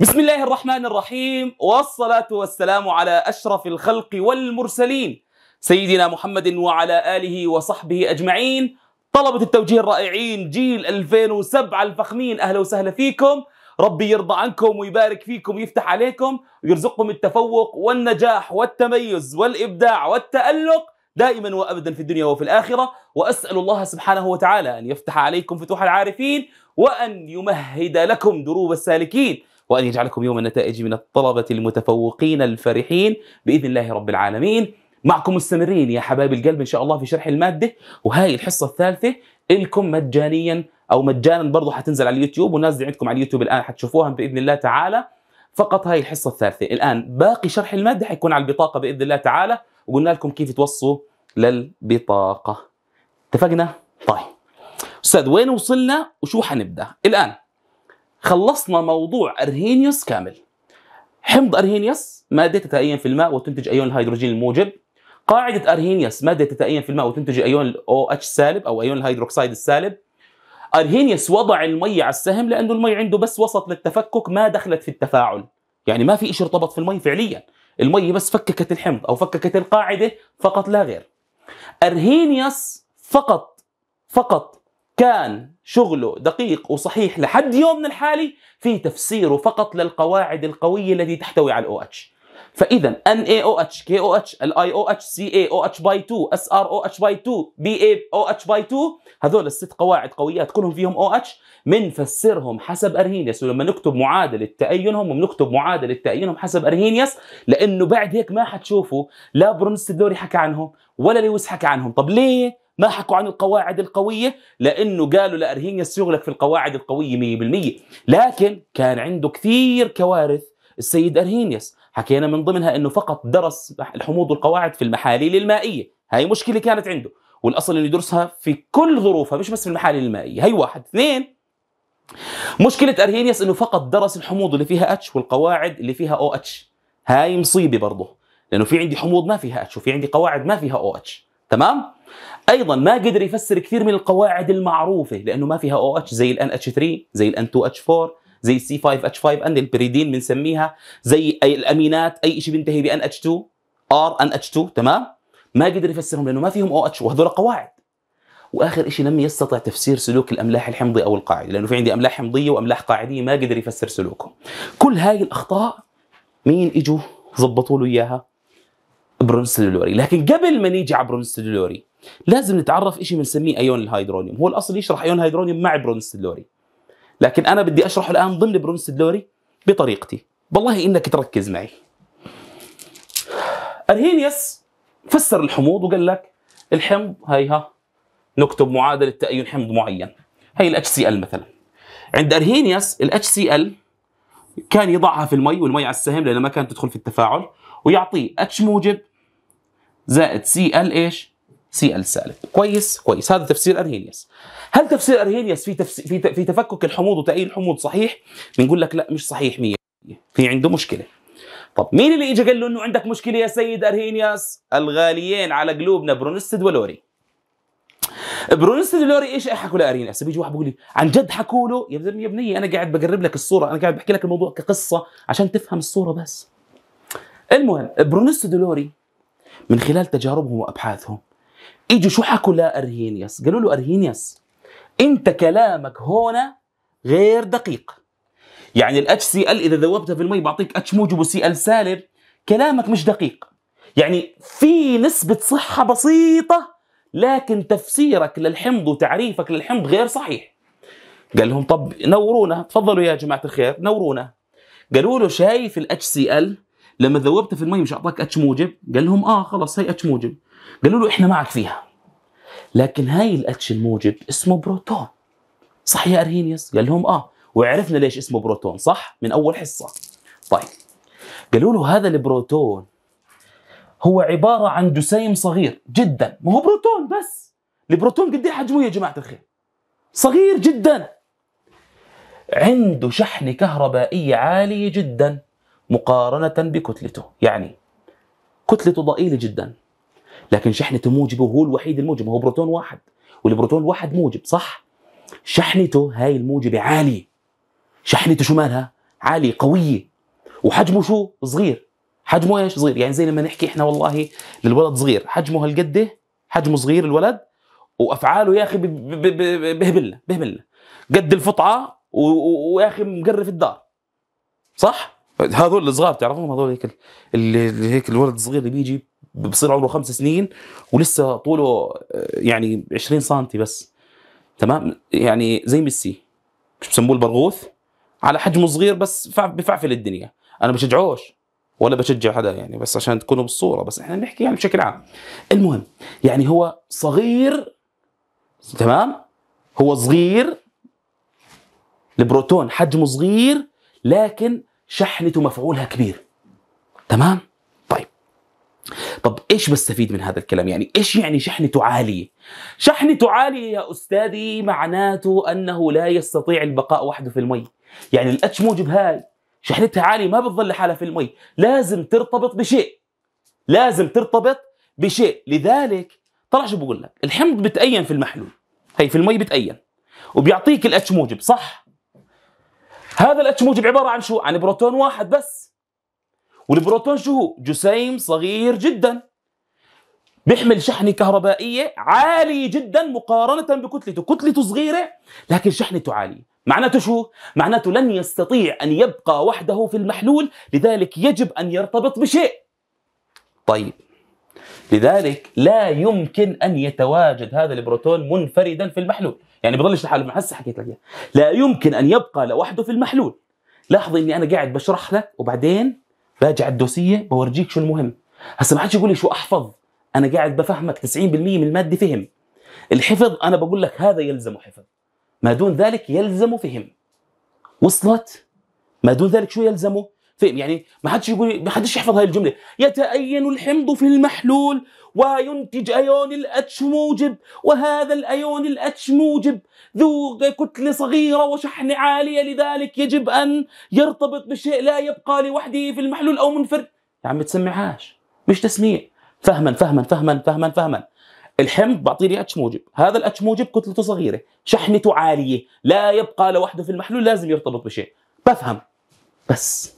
بسم الله الرحمن الرحيم والصلاة والسلام على أشرف الخلق والمرسلين سيدنا محمد وعلى آله وصحبه أجمعين طلبة التوجيه الرائعين جيل 2007 الفخمين أهلا وسهلا فيكم ربي يرضى عنكم ويبارك فيكم ويفتح عليكم ويرزقكم التفوق والنجاح والتميز والإبداع والتألق دائما وابدا في الدنيا وفي الاخره واسال الله سبحانه وتعالى ان يفتح عليكم فتوح العارفين وان يمهد لكم دروب السالكين وأن يجعلكم يوم النتائج من الطلبة المتفوقين الفرحين بإذن الله رب العالمين معكم مستمرين يا حبايب القلب إن شاء الله في شرح المادة وهاي الحصة الثالثة إلكم مجانيا أو مجانا برضه حتنزل على اليوتيوب ونازل عندكم على اليوتيوب الآن حتشوفوها بإذن الله تعالى فقط هاي الحصة الثالثة الآن باقي شرح المادة حيكون على البطاقة بإذن الله تعالى وقلنا لكم كيف توصوا للبطاقة اتفقنا؟ طيب أستاذ وين وصلنا وشو حنبدأ؟ الآن خلصنا موضوع ارهينيوس كامل حمض ارهينيوس ماده تتأين في الماء وتنتج ايون الهيدروجين الموجب قاعده ارهينيوس ماده تتأين في الماء وتنتج ايون الاو اتش سالب او ايون الهيدروكسيد السالب ارهينيوس وضع المي على السهم لانه المي عنده بس وسط للتفكك ما دخلت في التفاعل يعني ما في شيء ارتبط في المي فعليا المي بس فككت الحمض او فككت القاعده فقط لا غير ارهينيوس فقط فقط كان شغله دقيق وصحيح لحد يومنا الحالي في تفسيره فقط للقواعد القويه التي تحتوي على الاو اتش فاذا ان اي او اتش كي او اتش الاي او اتش سي اي او اتش باي 2 اس ار او اتش باي 2 بي اي او اتش باي 2 هذول الست قواعد قويات كلهم فيهم او اتش بنفسرهم حسب ارهينيس ولما نكتب معادله تأينهم وبنكتب معادله تأينهم حسب ارهينيس لانه بعد هيك ما حتشوفوا لا برونستدوري حكى عنهم ولا لويس حكى عنهم طب ليه ما حكوا عن القواعد القوية لأنه قالوا لأرهينيا سيغلق في القواعد القوية 100% لكن كان عنده كثير كوارث السيد أرهينياس حكينا من ضمنها أنه فقط درس الحموض والقواعد في المحاليل المائية هاي مشكلة كانت عنده والأصل أنه يدرسها في كل ظروفها مش بس في المحاليل المائية هي واحد اثنين مشكلة أرهينياس أنه فقط درس الحموض اللي فيها اتش والقواعد اللي فيها او اتش هاي مصيبة برضه لأنه في عندي حموض ما فيها اتش وفي عندي قواعد ما فيها او اتش تمام؟ ايضا ما قدر يفسر كثير من القواعد المعروفه لانه ما فيها او اتش زي الان اتش 3 زي الان 2 اتش 4 زي السي 5 اتش 5 ان البريدين بنسميها زي أي الامينات اي شيء بينتهي بان اتش 2 ار ان اتش 2 تمام ما قدر يفسرهم لانه ما فيهم او اتش وهذول قواعد واخر شيء لم يستطع تفسير سلوك الاملاح الحمضي او القاعدي لانه في عندي املاح حمضيه واملاح قاعديه ما قدر يفسر سلوكهم كل هاي الاخطاء مين اجوا ظبطوا له اياها برون لوري لكن قبل ما نيجي على برون لوري لازم نتعرف شيء بنسميه ايون الهيدرونيوم هو الاصل يشرح ايون الهيدرونيوم مع برونست دلوري لكن انا بدي اشرحه الان ضمن برونست دلوري بطريقتي بالله انك تركز معي ارهينيوس فسر الحموض وقال لك الحمض هيها نكتب معادله تأين حمض معين هي الاتش سي ال مثلا عند ارهينيوس الاتش سي ال كان يضعها في المي والمي على السهم لانها ما كانت تدخل في التفاعل ويعطيه اتش موجب زائد سي ال ايش سي ال سالب كويس كويس هذا تفسير ارهينيوس هل تفسير ارهينيوس في تفس... في, ت... في تفكك الحموض وتأييد الحموض صحيح بنقول لك لا مش صحيح 100 في عنده مشكله طب مين اللي اجى قال له انه عندك مشكله يا سيد ارهينيوس الغاليين على قلوبنا برونستد ولوري برونستد ولوري ايش حكوا لارهينيوس بيجي واحد بيقول لي عن جد حكوا له يا زلمه يا بني انا قاعد بقرب لك الصوره انا قاعد بحكي لك الموضوع كقصه عشان تفهم الصوره بس المهم برونستد ولوري من خلال تجاربهم وابحاثهم اجوا شو حكوا لارهينيوس؟ قالوا له ارهينيوس انت كلامك هنا غير دقيق. يعني الاتش سي ال اذا ذوبتها في المي بعطيك اتش موجب وسي ال سالب، كلامك مش دقيق. يعني في نسبة صحة بسيطة لكن تفسيرك للحمض وتعريفك للحمض غير صحيح. قال لهم طب نورونا تفضلوا يا جماعة الخير نورونا. قالوا له شايف الاتش سي ال لما ذوبته في المي مش اعطاك اتش موجب؟ قال لهم اه خلص هي اتش موجب. قالوا له احنا معك فيها لكن هاي الاتش الموجب اسمه بروتون صح يا ارهينيوس قال لهم اه وعرفنا ليش اسمه بروتون صح من اول حصه طيب قالوا له هذا البروتون هو عباره عن جسيم صغير جدا ما هو بروتون بس البروتون قد ايه حجمه يا جماعه الخير صغير جدا عنده شحنه كهربائيه عاليه جدا مقارنه بكتلته يعني كتلته ضئيله جدا لكن شحنته موجبه هو الوحيد الموجب هو بروتون واحد والبروتون الواحد موجب صح شحنته هاي الموجبة عالية شحنته شو مالها عالية قوية وحجمه شو صغير حجمه ايش صغير يعني زي لما نحكي احنا والله للولد صغير حجمه هالقده حجمه صغير الولد وافعاله يا اخي بهبلنا بهبلنا قد الفطعه ويا اخي مقرف الدار صح هذول الصغار تعرفهم هذول هيك اللي هيك الولد الصغير اللي بيجي بصير عمره خمس سنين ولسه طوله آه، يعني 20 سم بس تمام يعني زي ميسي مش بسموه البرغوث على حجمه صغير بس بفعفل الدنيا انا بشجعوش ولا بشجع حدا يعني بس عشان تكونوا بالصوره بس احنا بنحكي يعني بشكل عام المهم يعني هو صغير تمام هو صغير البروتون حجمه صغير لكن شحنته مفعولها كبير تمام طيب طب ايش بستفيد من هذا الكلام يعني ايش يعني شحنته عاليه شحنته عاليه يا استاذي معناته انه لا يستطيع البقاء وحده في المي يعني الاتش موجب هاي شحنتها عاليه ما بتظل لحالها في المي لازم ترتبط بشيء لازم ترتبط بشيء لذلك طلع شو بقول لك الحمض بتأين في المحلول هي في المي بتأين وبيعطيك الاتش موجب صح هذا الاتش موجب عباره عن شو؟ عن بروتون واحد بس والبروتون شو هو؟ جسيم صغير جدا بيحمل شحنة كهربائية عالية جدا مقارنة بكتلته كتلته صغيرة لكن شحنته عالية معناته شو؟ معناته لن يستطيع أن يبقى وحده في المحلول لذلك يجب أن يرتبط بشيء طيب لذلك لا يمكن ان يتواجد هذا البروتون منفردا في المحلول يعني بضلش لحاله هسه حكيت لك لا يمكن ان يبقى لوحده في المحلول لاحظ اني انا قاعد بشرح لك وبعدين راجع الدوسيه بورجيك شو المهم هسه ما حدش يقول لي شو احفظ انا قاعد بفهمك 90% من الماده فهم الحفظ انا بقول لك هذا يلزم حفظ ما دون ذلك يلزم فهم وصلت ما دون ذلك شو يلزمه فهم يعني ما حدش يقول ما حدش يحفظ هاي الجمله يتأين الحمض في المحلول وينتج ايون الاتش موجب وهذا الايون الاتش موجب ذو كتله صغيره وشحنه عاليه لذلك يجب ان يرتبط بشيء لا يبقى لوحده في المحلول او منفرد يا عم تسمعهاش مش تسميع فهما فهما فهما فهما فهما الحمض بعطيني اتش موجب هذا الاتش موجب كتلته صغيره شحنته عاليه لا يبقى لوحده في المحلول لازم يرتبط بشيء بفهم بس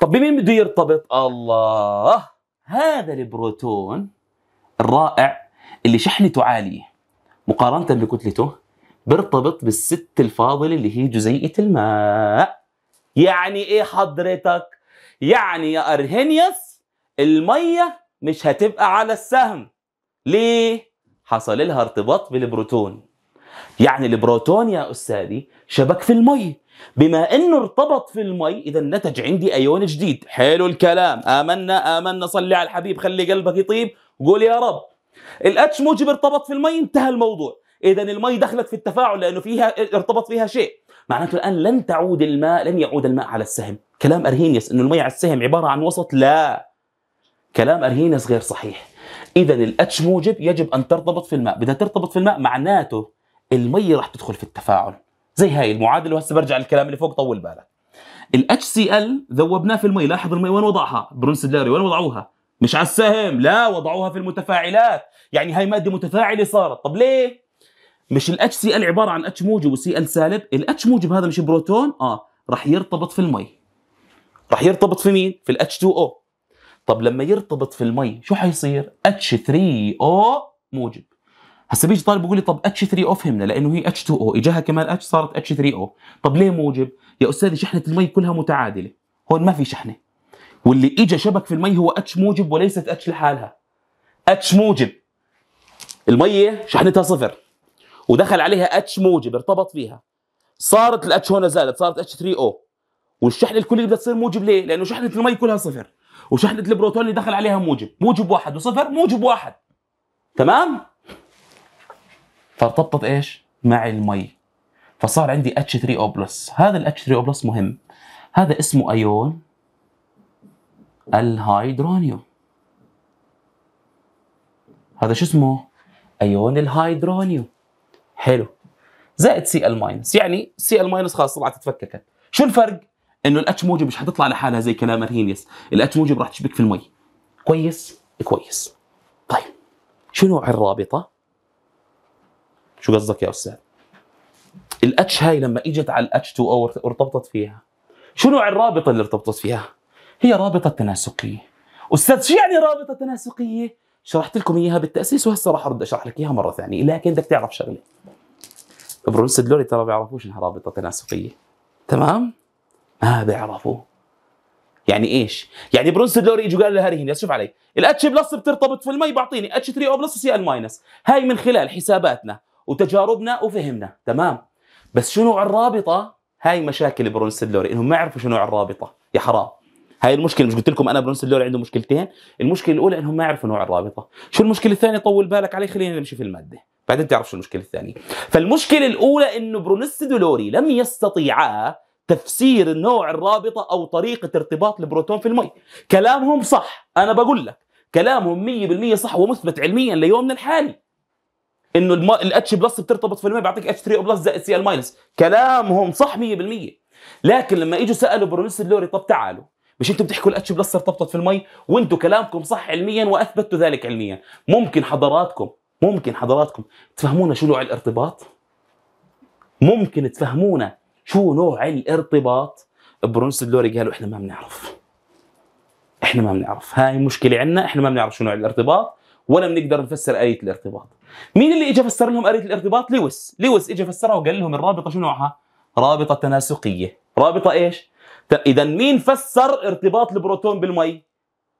طب بمين بده يرتبط؟ الله هذا البروتون الرائع اللي شحنته عالية مقارنة بكتلته بيرتبط بالست الفاضلة اللي هي جزيئة الماء يعني ايه حضرتك؟ يعني يا أرهينيوس المية مش هتبقى على السهم ليه؟ حصل لها ارتباط بالبروتون يعني البروتون يا أستاذي شبك في المي بما أنه ارتبط في المي إذا نتج عندي أيون جديد حلو الكلام آمنا آمنا صلي على الحبيب خلي قلبك يطيب قول يا رب الاتش موجب ارتبط في المي انتهى الموضوع اذا المي دخلت في التفاعل لانه فيها ارتبط فيها شيء معناته الان لن تعود الماء لن يعود الماء على السهم كلام ارهينيوس انه المي على السهم عباره عن وسط لا كلام ارهينيوس غير صحيح اذا الاتش موجب يجب ان ترتبط في الماء بدها ترتبط في الماء معناته الميه راح تدخل في التفاعل زي هاي المعادله وهسه برجع للكلام اللي فوق طول بالك الاتش سي ال ذوبناه في المي لاحظ المي وين وضعها برونس برونسدلاري وين وضعوها مش على السهم لا وضعوها في المتفاعلات يعني هاي ماده متفاعله صارت طب ليه مش الاتش سي ال عباره عن اتش موجب وسي ال سالب الاتش موجب هذا مش بروتون اه راح يرتبط في المي راح يرتبط في مين في الاتش 2 او طب لما يرتبط في المي شو حيصير اتش 3 او موجب هسه بيجي طالب بيقول لي طب اتش 3 او فهمنا لانه هي اتش 2 او اجاها كمان اتش صارت اتش 3 او طب ليه موجب يا استاذي شحنه المي كلها متعادله هون ما في شحنه واللي اجى شبك في المي هو اتش موجب وليست اتش لحالها اتش موجب الميه إيه؟ شحنتها صفر ودخل عليها اتش موجب ارتبط فيها صارت الاتش هون زادت صارت اتش 3 او والشحنه الكلي بدها تصير موجب ليه؟ لانه شحنه المي كلها صفر وشحنه البروتون اللي دخل عليها موجب موجب واحد وصفر موجب واحد تمام؟ فارتبطت ايش؟ مع المي فصار عندي H3O بلس هذا ال H3O بلس مهم هذا اسمه ايون الهيدرونيوم هذا شو اسمه؟ ايون الهيدرونيوم حلو زائد سي ال ماينس يعني سي ال ماينس خلاص طلعت تفككت شو الفرق؟ انه الاتش موجب مش حتطلع لحالها زي كلام ارهينيس الاتش موجب راح تشبك في المي كويس؟ كويس طيب شو نوع الرابطه؟ شو قصدك يا استاذ الاتش هاي لما اجت على الاتش 2 او ارتبطت فيها شو نوع الرابطه اللي ارتبطت فيها هي رابطه تناسقيه استاذ شو يعني رابطه تناسقيه شرحت لكم اياها بالتاسيس وهسه راح ارد اشرح لك اياها مره ثانيه لكن بدك تعرف شغله برونس دلوري ترى ما بيعرفوش انها رابطه تناسقيه تمام ما آه، بيعرفوا يعني ايش؟ يعني برونس دلوري اجوا قالوا لهاري شوف علي الاتش بلس بترتبط في المي بعطيني اتش 3 او بلس وسي ال ماينس هاي من خلال حساباتنا وتجاربنا وفهمنا تمام بس شو نوع الرابطه هاي مشاكل برونسلوري انهم ما عرفوا شو نوع الرابطه يا حرام هاي المشكله مش قلت لكم انا اللوري عنده مشكلتين المشكله الاولى انهم ما يعرفوا نوع الرابطه شو المشكله الثانيه طول بالك عليه خلينا نمشي في الماده بعدين بتعرف شو المشكله الثانيه فالمشكله الاولى انه دولوري لم يستطيعا تفسير نوع الرابطه او طريقه ارتباط البروتون في المي كلامهم صح انا بقول لك كلامهم 100% صح ومثبت علميا ليومنا الحالي انه الاتش بلس بترتبط في الماء بيعطيك اتش 3 او بلس زائد سي ال ماينس كلامهم صح 100% لكن لما اجوا سالوا برونيس اللوري طب تعالوا مش انتم بتحكوا الاتش بلس ارتبطت في المي وانتم كلامكم صح علميا واثبتوا ذلك علميا ممكن حضراتكم ممكن حضراتكم تفهمونا شو نوع الارتباط ممكن تفهمونا شو نوع الارتباط برونس اللوري قالوا احنا ما بنعرف احنا ما بنعرف هاي مشكله عندنا احنا ما بنعرف شو نوع الارتباط ولا بنقدر نفسر آلية الارتباط مين اللي اجى فسر لهم آلية الارتباط لويس لويس اجى فسرها وقال لهم الرابطة شو نوعها رابطة تناسقية رابطة ايش اذا مين فسر ارتباط البروتون بالمي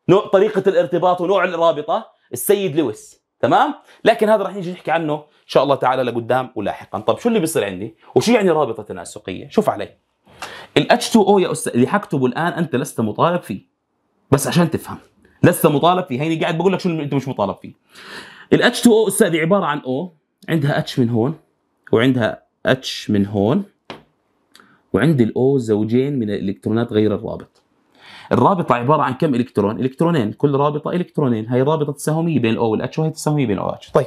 نوع طريقة الارتباط ونوع الرابطة السيد لويس تمام لكن هذا رح نيجي نحكي عنه ان شاء الله تعالى لقدام ولاحقا طب شو اللي بيصير عندي وشو يعني رابطة تناسقية شوف علي ال H2O يا أستاذ اللي حكتبه الآن أنت لست مطالب فيه بس عشان تفهم لسه مطالب فيه هيني قاعد بقول لك شو انت مش مطالب فيه الاتش 2 او استاذ عباره عن او عندها اتش من هون وعندها اتش من هون وعند الاو زوجين من الالكترونات غير الرابط الرابطه عباره عن كم الكترون الكترونين كل رابطه الكترونين هي رابطه تساهميه بين الاو والاتش وهي تساهميه بين الاو والاتش طيب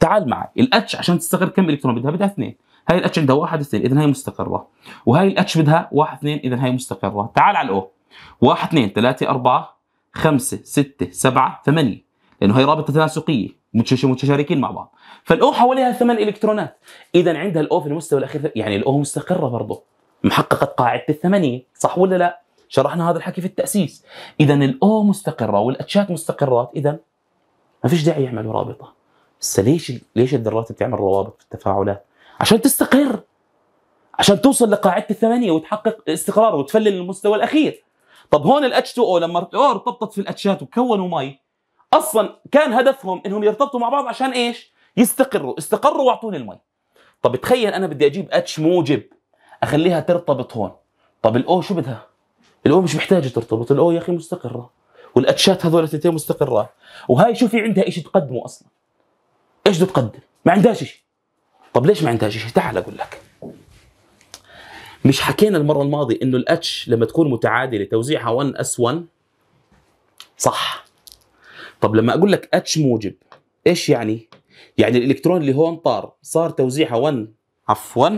تعال معي الاتش عشان تستقر كم الكترون بدها بدها اثنين هاي الاتش عندها واحد اثنين اذا هي مستقره وهي الاتش بدها واحد اثنين اذا هي مستقره تعال على الاو واحد اثنين ثلاثة أربعة 5 6 7 8 لانه هي رابطه تناسقيه متشاركين مع بعض فالاو حواليها ثمان الكترونات اذا عندها الاو في المستوى الاخير يعني الاو مستقره برضه محققه قاعده الثمانيه صح ولا لا شرحنا هذا الحكي في التاسيس اذا الاو مستقره والاتشات مستقرات اذا ما فيش داعي يعملوا رابطه بس ليش ليش الذرات بتعمل روابط في التفاعلات عشان تستقر عشان توصل لقاعده الثمانيه وتحقق استقرار وتفلل المستوى الاخير طب هون الاتش 2 او لما ارتبطت في الاتشات وكونوا مي اصلا كان هدفهم انهم يرتبطوا مع بعض عشان ايش؟ يستقروا، استقروا واعطوني المي. طب تخيل انا بدي اجيب اتش موجب اخليها ترتبط هون. طب الاو شو بدها؟ الاو مش محتاجه ترتبط، الاو يا اخي مستقره. والاتشات هذول الثنتين مستقرات، وهاي شو في عندها شيء تقدمه اصلا؟ ايش بدها تقدم؟ ما عندها شيء. طب ليش ما عندها شيء؟ تعال اقول لك. مش حكينا المره الماضيه انه الاتش لما تكون متعادله توزيعها 1 اس 1 صح طب لما اقول لك اتش موجب ايش يعني يعني الالكترون اللي هون طار صار توزيعها 1 عفوا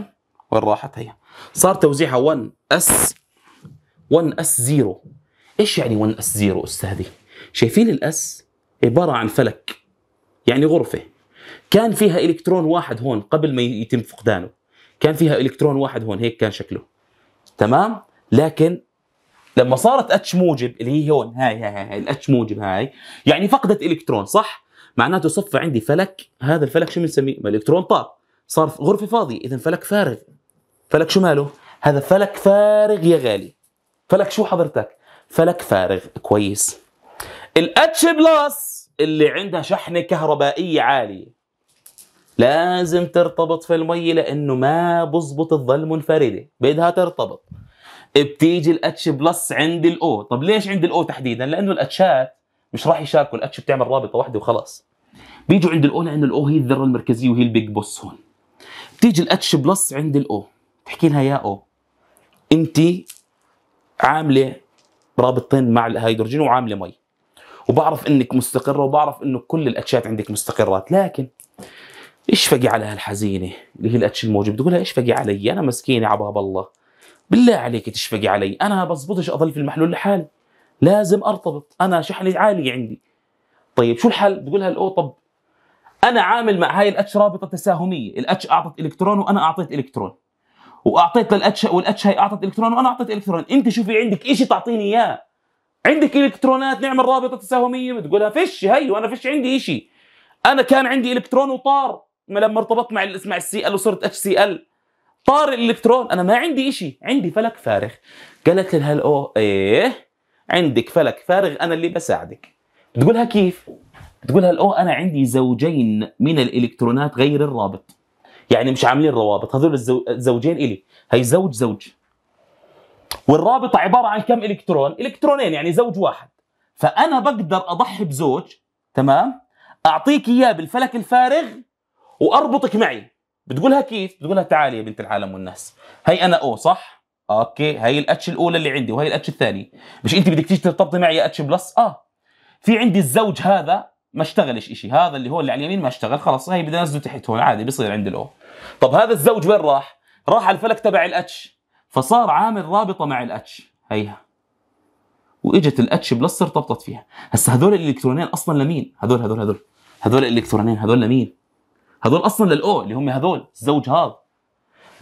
وين راحت هي صار توزيعها 1 اس 1 اس 0 ايش يعني 1 اس 0 استاذي شايفين الاس عباره عن فلك يعني غرفه كان فيها الكترون واحد هون قبل ما يتم فقدانه كان فيها الكترون واحد هون هيك كان شكله تمام لكن لما صارت اتش موجب اللي هي هون هاي هاي هاي, هاي الاتش موجب هاي يعني فقدت الكترون صح معناته صفى عندي فلك هذا الفلك شو بنسميه الالكترون طار صار غرفه فاضيه اذا فلك فارغ فلك شو ماله هذا فلك فارغ يا غالي فلك شو حضرتك فلك فارغ كويس الاتش بلس اللي عندها شحنه كهربائيه عاليه لازم ترتبط في المي لانه ما بزبط الظل منفرده بدها ترتبط بتيجي الاتش بلس عند الاو طب ليش عند الاو تحديدا لانه الاتشات مش راح يشاركوا الاتش بتعمل رابطه واحده وخلاص بيجوا عند الاو لانه الاو هي الذره المركزيه وهي البيج بوس هون بتيجي الاتش بلس عند الاو بتحكي لها يا او انت عامله رابطتين مع الهيدروجين وعامله مي وبعرف انك مستقره وبعرف انه كل الاتشات عندك مستقرات لكن اشفقي على هالحزينه اللي هي الاتش الموجب بتقول لها اشفقي علي انا مسكينه على باب الله بالله عليك تشفقي علي انا بزبطش اضل في المحلول لحالي لازم ارتبط انا شحنة عالية عندي طيب شو الحل بتقول لها الاو طب انا عامل مع هاي الاتش رابطه تساهميه الاتش اعطت الكترون وانا اعطيت الكترون واعطيت للاتش والاتش هي اعطت الكترون وانا اعطيت الكترون انت شوفي عندك شيء تعطيني اياه عندك الكترونات نعمل رابطه تساهميه بتقولها فيش هي وانا فيش عندي شيء انا كان عندي الكترون وطار لما ارتبطت مع مع السي ال وصرت اتش سي ال طار الالكترون انا ما عندي إشي عندي فلك فارغ قالت لها الاو ايه عندك فلك فارغ انا اللي بساعدك بتقولها كيف بتقولها الاو انا عندي زوجين من الالكترونات غير الرابط يعني مش عاملين روابط هذول الزوجين الي هي زوج زوج والرابط عباره عن كم الكترون الكترونين يعني زوج واحد فانا بقدر اضحي بزوج تمام اعطيك اياه بالفلك الفارغ واربطك معي بتقولها كيف؟ بتقولها تعالي يا بنت العالم والناس هي انا او صح؟ اوكي هي الاتش الاولى اللي عندي وهي الاتش الثانيه مش انت بدك تيجي ترتبطي معي اتش بلس اه في عندي الزوج هذا ما اشتغلش شيء هذا اللي هو اللي على اليمين ما اشتغل خلاص هي بدي انزله تحت هون عادي بيصير عند الاو طب هذا الزوج وين راح؟ راح على الفلك تبع الاتش فصار عامل رابطه مع الاتش هيها واجت الاتش بلس ارتبطت فيها هسه هذول الالكترونين اصلا لمين هذول هذول هذول هذول الالكترونين هذول لمين هذول اصلا للاو اللي هم هذول الزوج هذا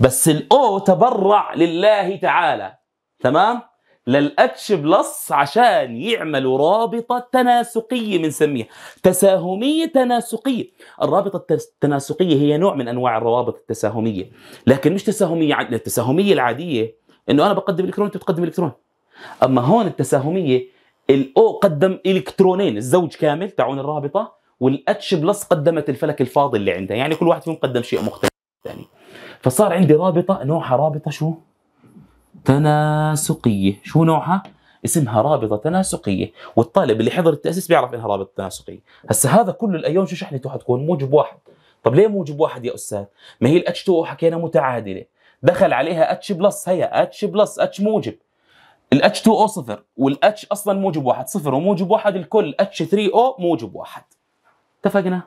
بس الاو تبرع لله تعالى تمام للاتش بلس عشان يعملوا رابطه تناسقيه بنسميها تساهميه تناسقيه الرابطه التناسقيه هي نوع من انواع الروابط التساهميه لكن مش تساهميه عد... التساهميه العاديه انه انا بقدم الكترون انت بتقدم الكترون اما هون التساهميه الاو قدم الكترونين الزوج كامل تاعون الرابطه والاتش بلس قدمت الفلك الفاضي اللي عندها يعني كل واحد فيهم قدم شيء مختلف ثاني فصار عندي رابطه نوعها رابطه شو تناسقيه شو نوعها اسمها رابطه تناسقيه والطالب اللي حضر التاسيس بيعرف انها رابطه تناسقيه هسه هذا كله الايون شو شحنته حتكون موجب واحد طب ليه موجب واحد يا استاذ ما هي الاتش 2 حكينا متعادله دخل عليها اتش بلس هي اتش بلس اتش موجب الاتش 2 او صفر والاتش اصلا موجب واحد صفر وموجب واحد الكل اتش 3 او موجب واحد اتفقنا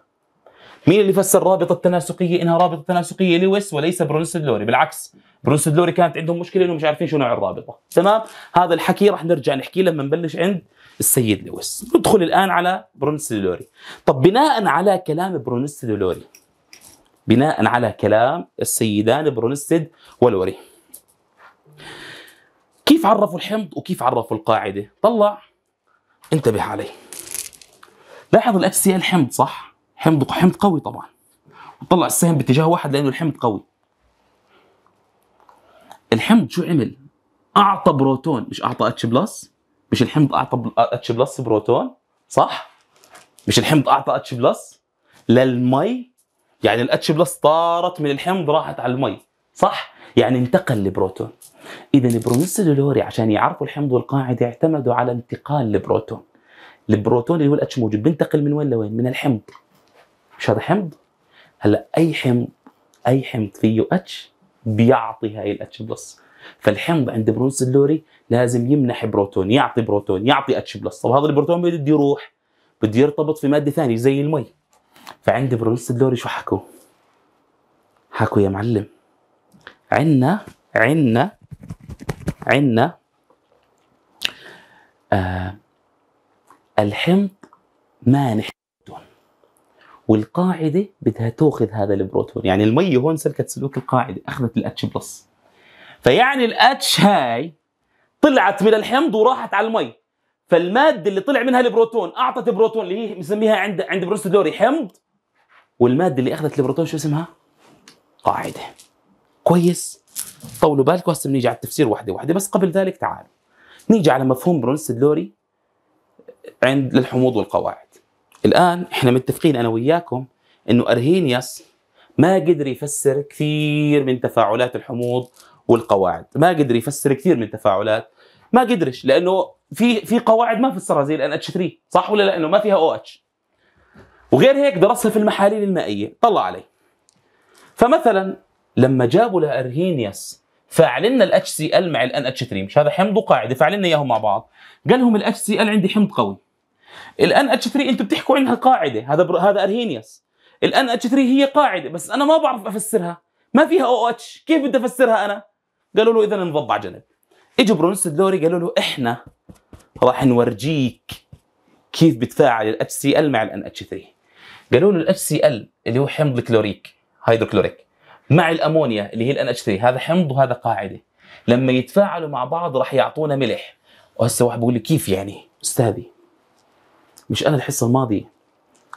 مين اللي فسر الرابطه التناسقيه انها رابطه تناسقيه لويس وليس برونس دلوري بالعكس برونس دلوري كانت عندهم مشكله انهم مش عارفين شو نوع الرابطه تمام هذا الحكي راح نرجع نحكيه لما نبلش عند السيد لويس ندخل الان على برونس دلوري طب بناء على كلام برونس دلوري بناء على كلام السيدان برونستد ولوري كيف عرفوا الحمض وكيف عرفوا القاعده طلع انتبه علي لاحظ الاف سي ال حمض صح؟ حمض حمض قوي طبعا وطلع السهم باتجاه واحد لانه الحمض قوي الحمض شو عمل؟ اعطى بروتون مش اعطى اتش بلس مش الحمض اعطى اتش بلس بروتون صح؟ مش الحمض اعطى اتش بلس للمي يعني الاتش بلس طارت من الحمض راحت على المي صح؟ يعني انتقل لبروتون اذا البروميسلولوري عشان يعرفوا الحمض والقاعده اعتمدوا على انتقال البروتون البروتون اللي هو الاتش موجود بينتقل من وين لوين؟ من الحمض مش هذا حمض؟ هلا اي حمض اي حمض فيه اتش بيعطي هاي الاتش بلس فالحمض عند برونز اللوري لازم يمنح بروتون يعطي بروتون يعطي اتش بلس طب هذا البروتون بده يروح بده يرتبط في ماده ثانيه زي المي فعند برونز اللوري شو حكوا؟ حكوا يا معلم عنا عنا عنا آه الحمض مانع والقاعده بدها تاخذ هذا البروتون يعني المي هون سلكت سلوك القاعده اخذت الاتش بلس فيعني الاتش هاي طلعت من الحمض وراحت على المي فالماده اللي طلع منها البروتون اعطت بروتون اللي هي بنسميها عند عند بروس دوري حمض والماده اللي اخذت البروتون شو اسمها قاعده كويس طولوا بالكم هسه بنيجي على التفسير وحده وحده بس قبل ذلك تعالوا نيجي على مفهوم برونستدلوري عند للحموض والقواعد الان احنا متفقين انا وياكم انه ارهينياس ما قدر يفسر كثير من تفاعلات الحموض والقواعد ما قدر يفسر كثير من تفاعلات ما قدرش لانه في في قواعد ما فسرها زي الان اتش 3 صح ولا لا انه ما فيها او اتش وغير هيك درسها في المحاليل المائيه طلع علي فمثلا لما جابوا لارهينياس فاعلنا الاتش سي ال مع الان اتش 3 مش هذا حمض وقاعده فاعلنا اياهم مع بعض قال لهم الاتش سي ال عندي حمض قوي الان اتش 3 انتم بتحكوا عنها قاعده هذا بر... هذا ارهينيوس الان اتش 3 هي قاعده بس انا ما بعرف افسرها ما فيها او اتش كيف بدي افسرها انا قالوا له اذا نضبع على جنب اجوا برونس دوري قالوا له احنا راح نورجيك كيف بتفاعل الاتش سي ال مع الان اتش 3 قالوا له الاتش سي ال اللي هو حمض الكلوريك هيدروكلوريك مع الامونيا اللي هي الان اتش 3 هذا حمض وهذا قاعده لما يتفاعلوا مع بعض راح يعطونا ملح وهسه واحد بيقول لي كيف يعني استاذي مش انا الحصه الماضيه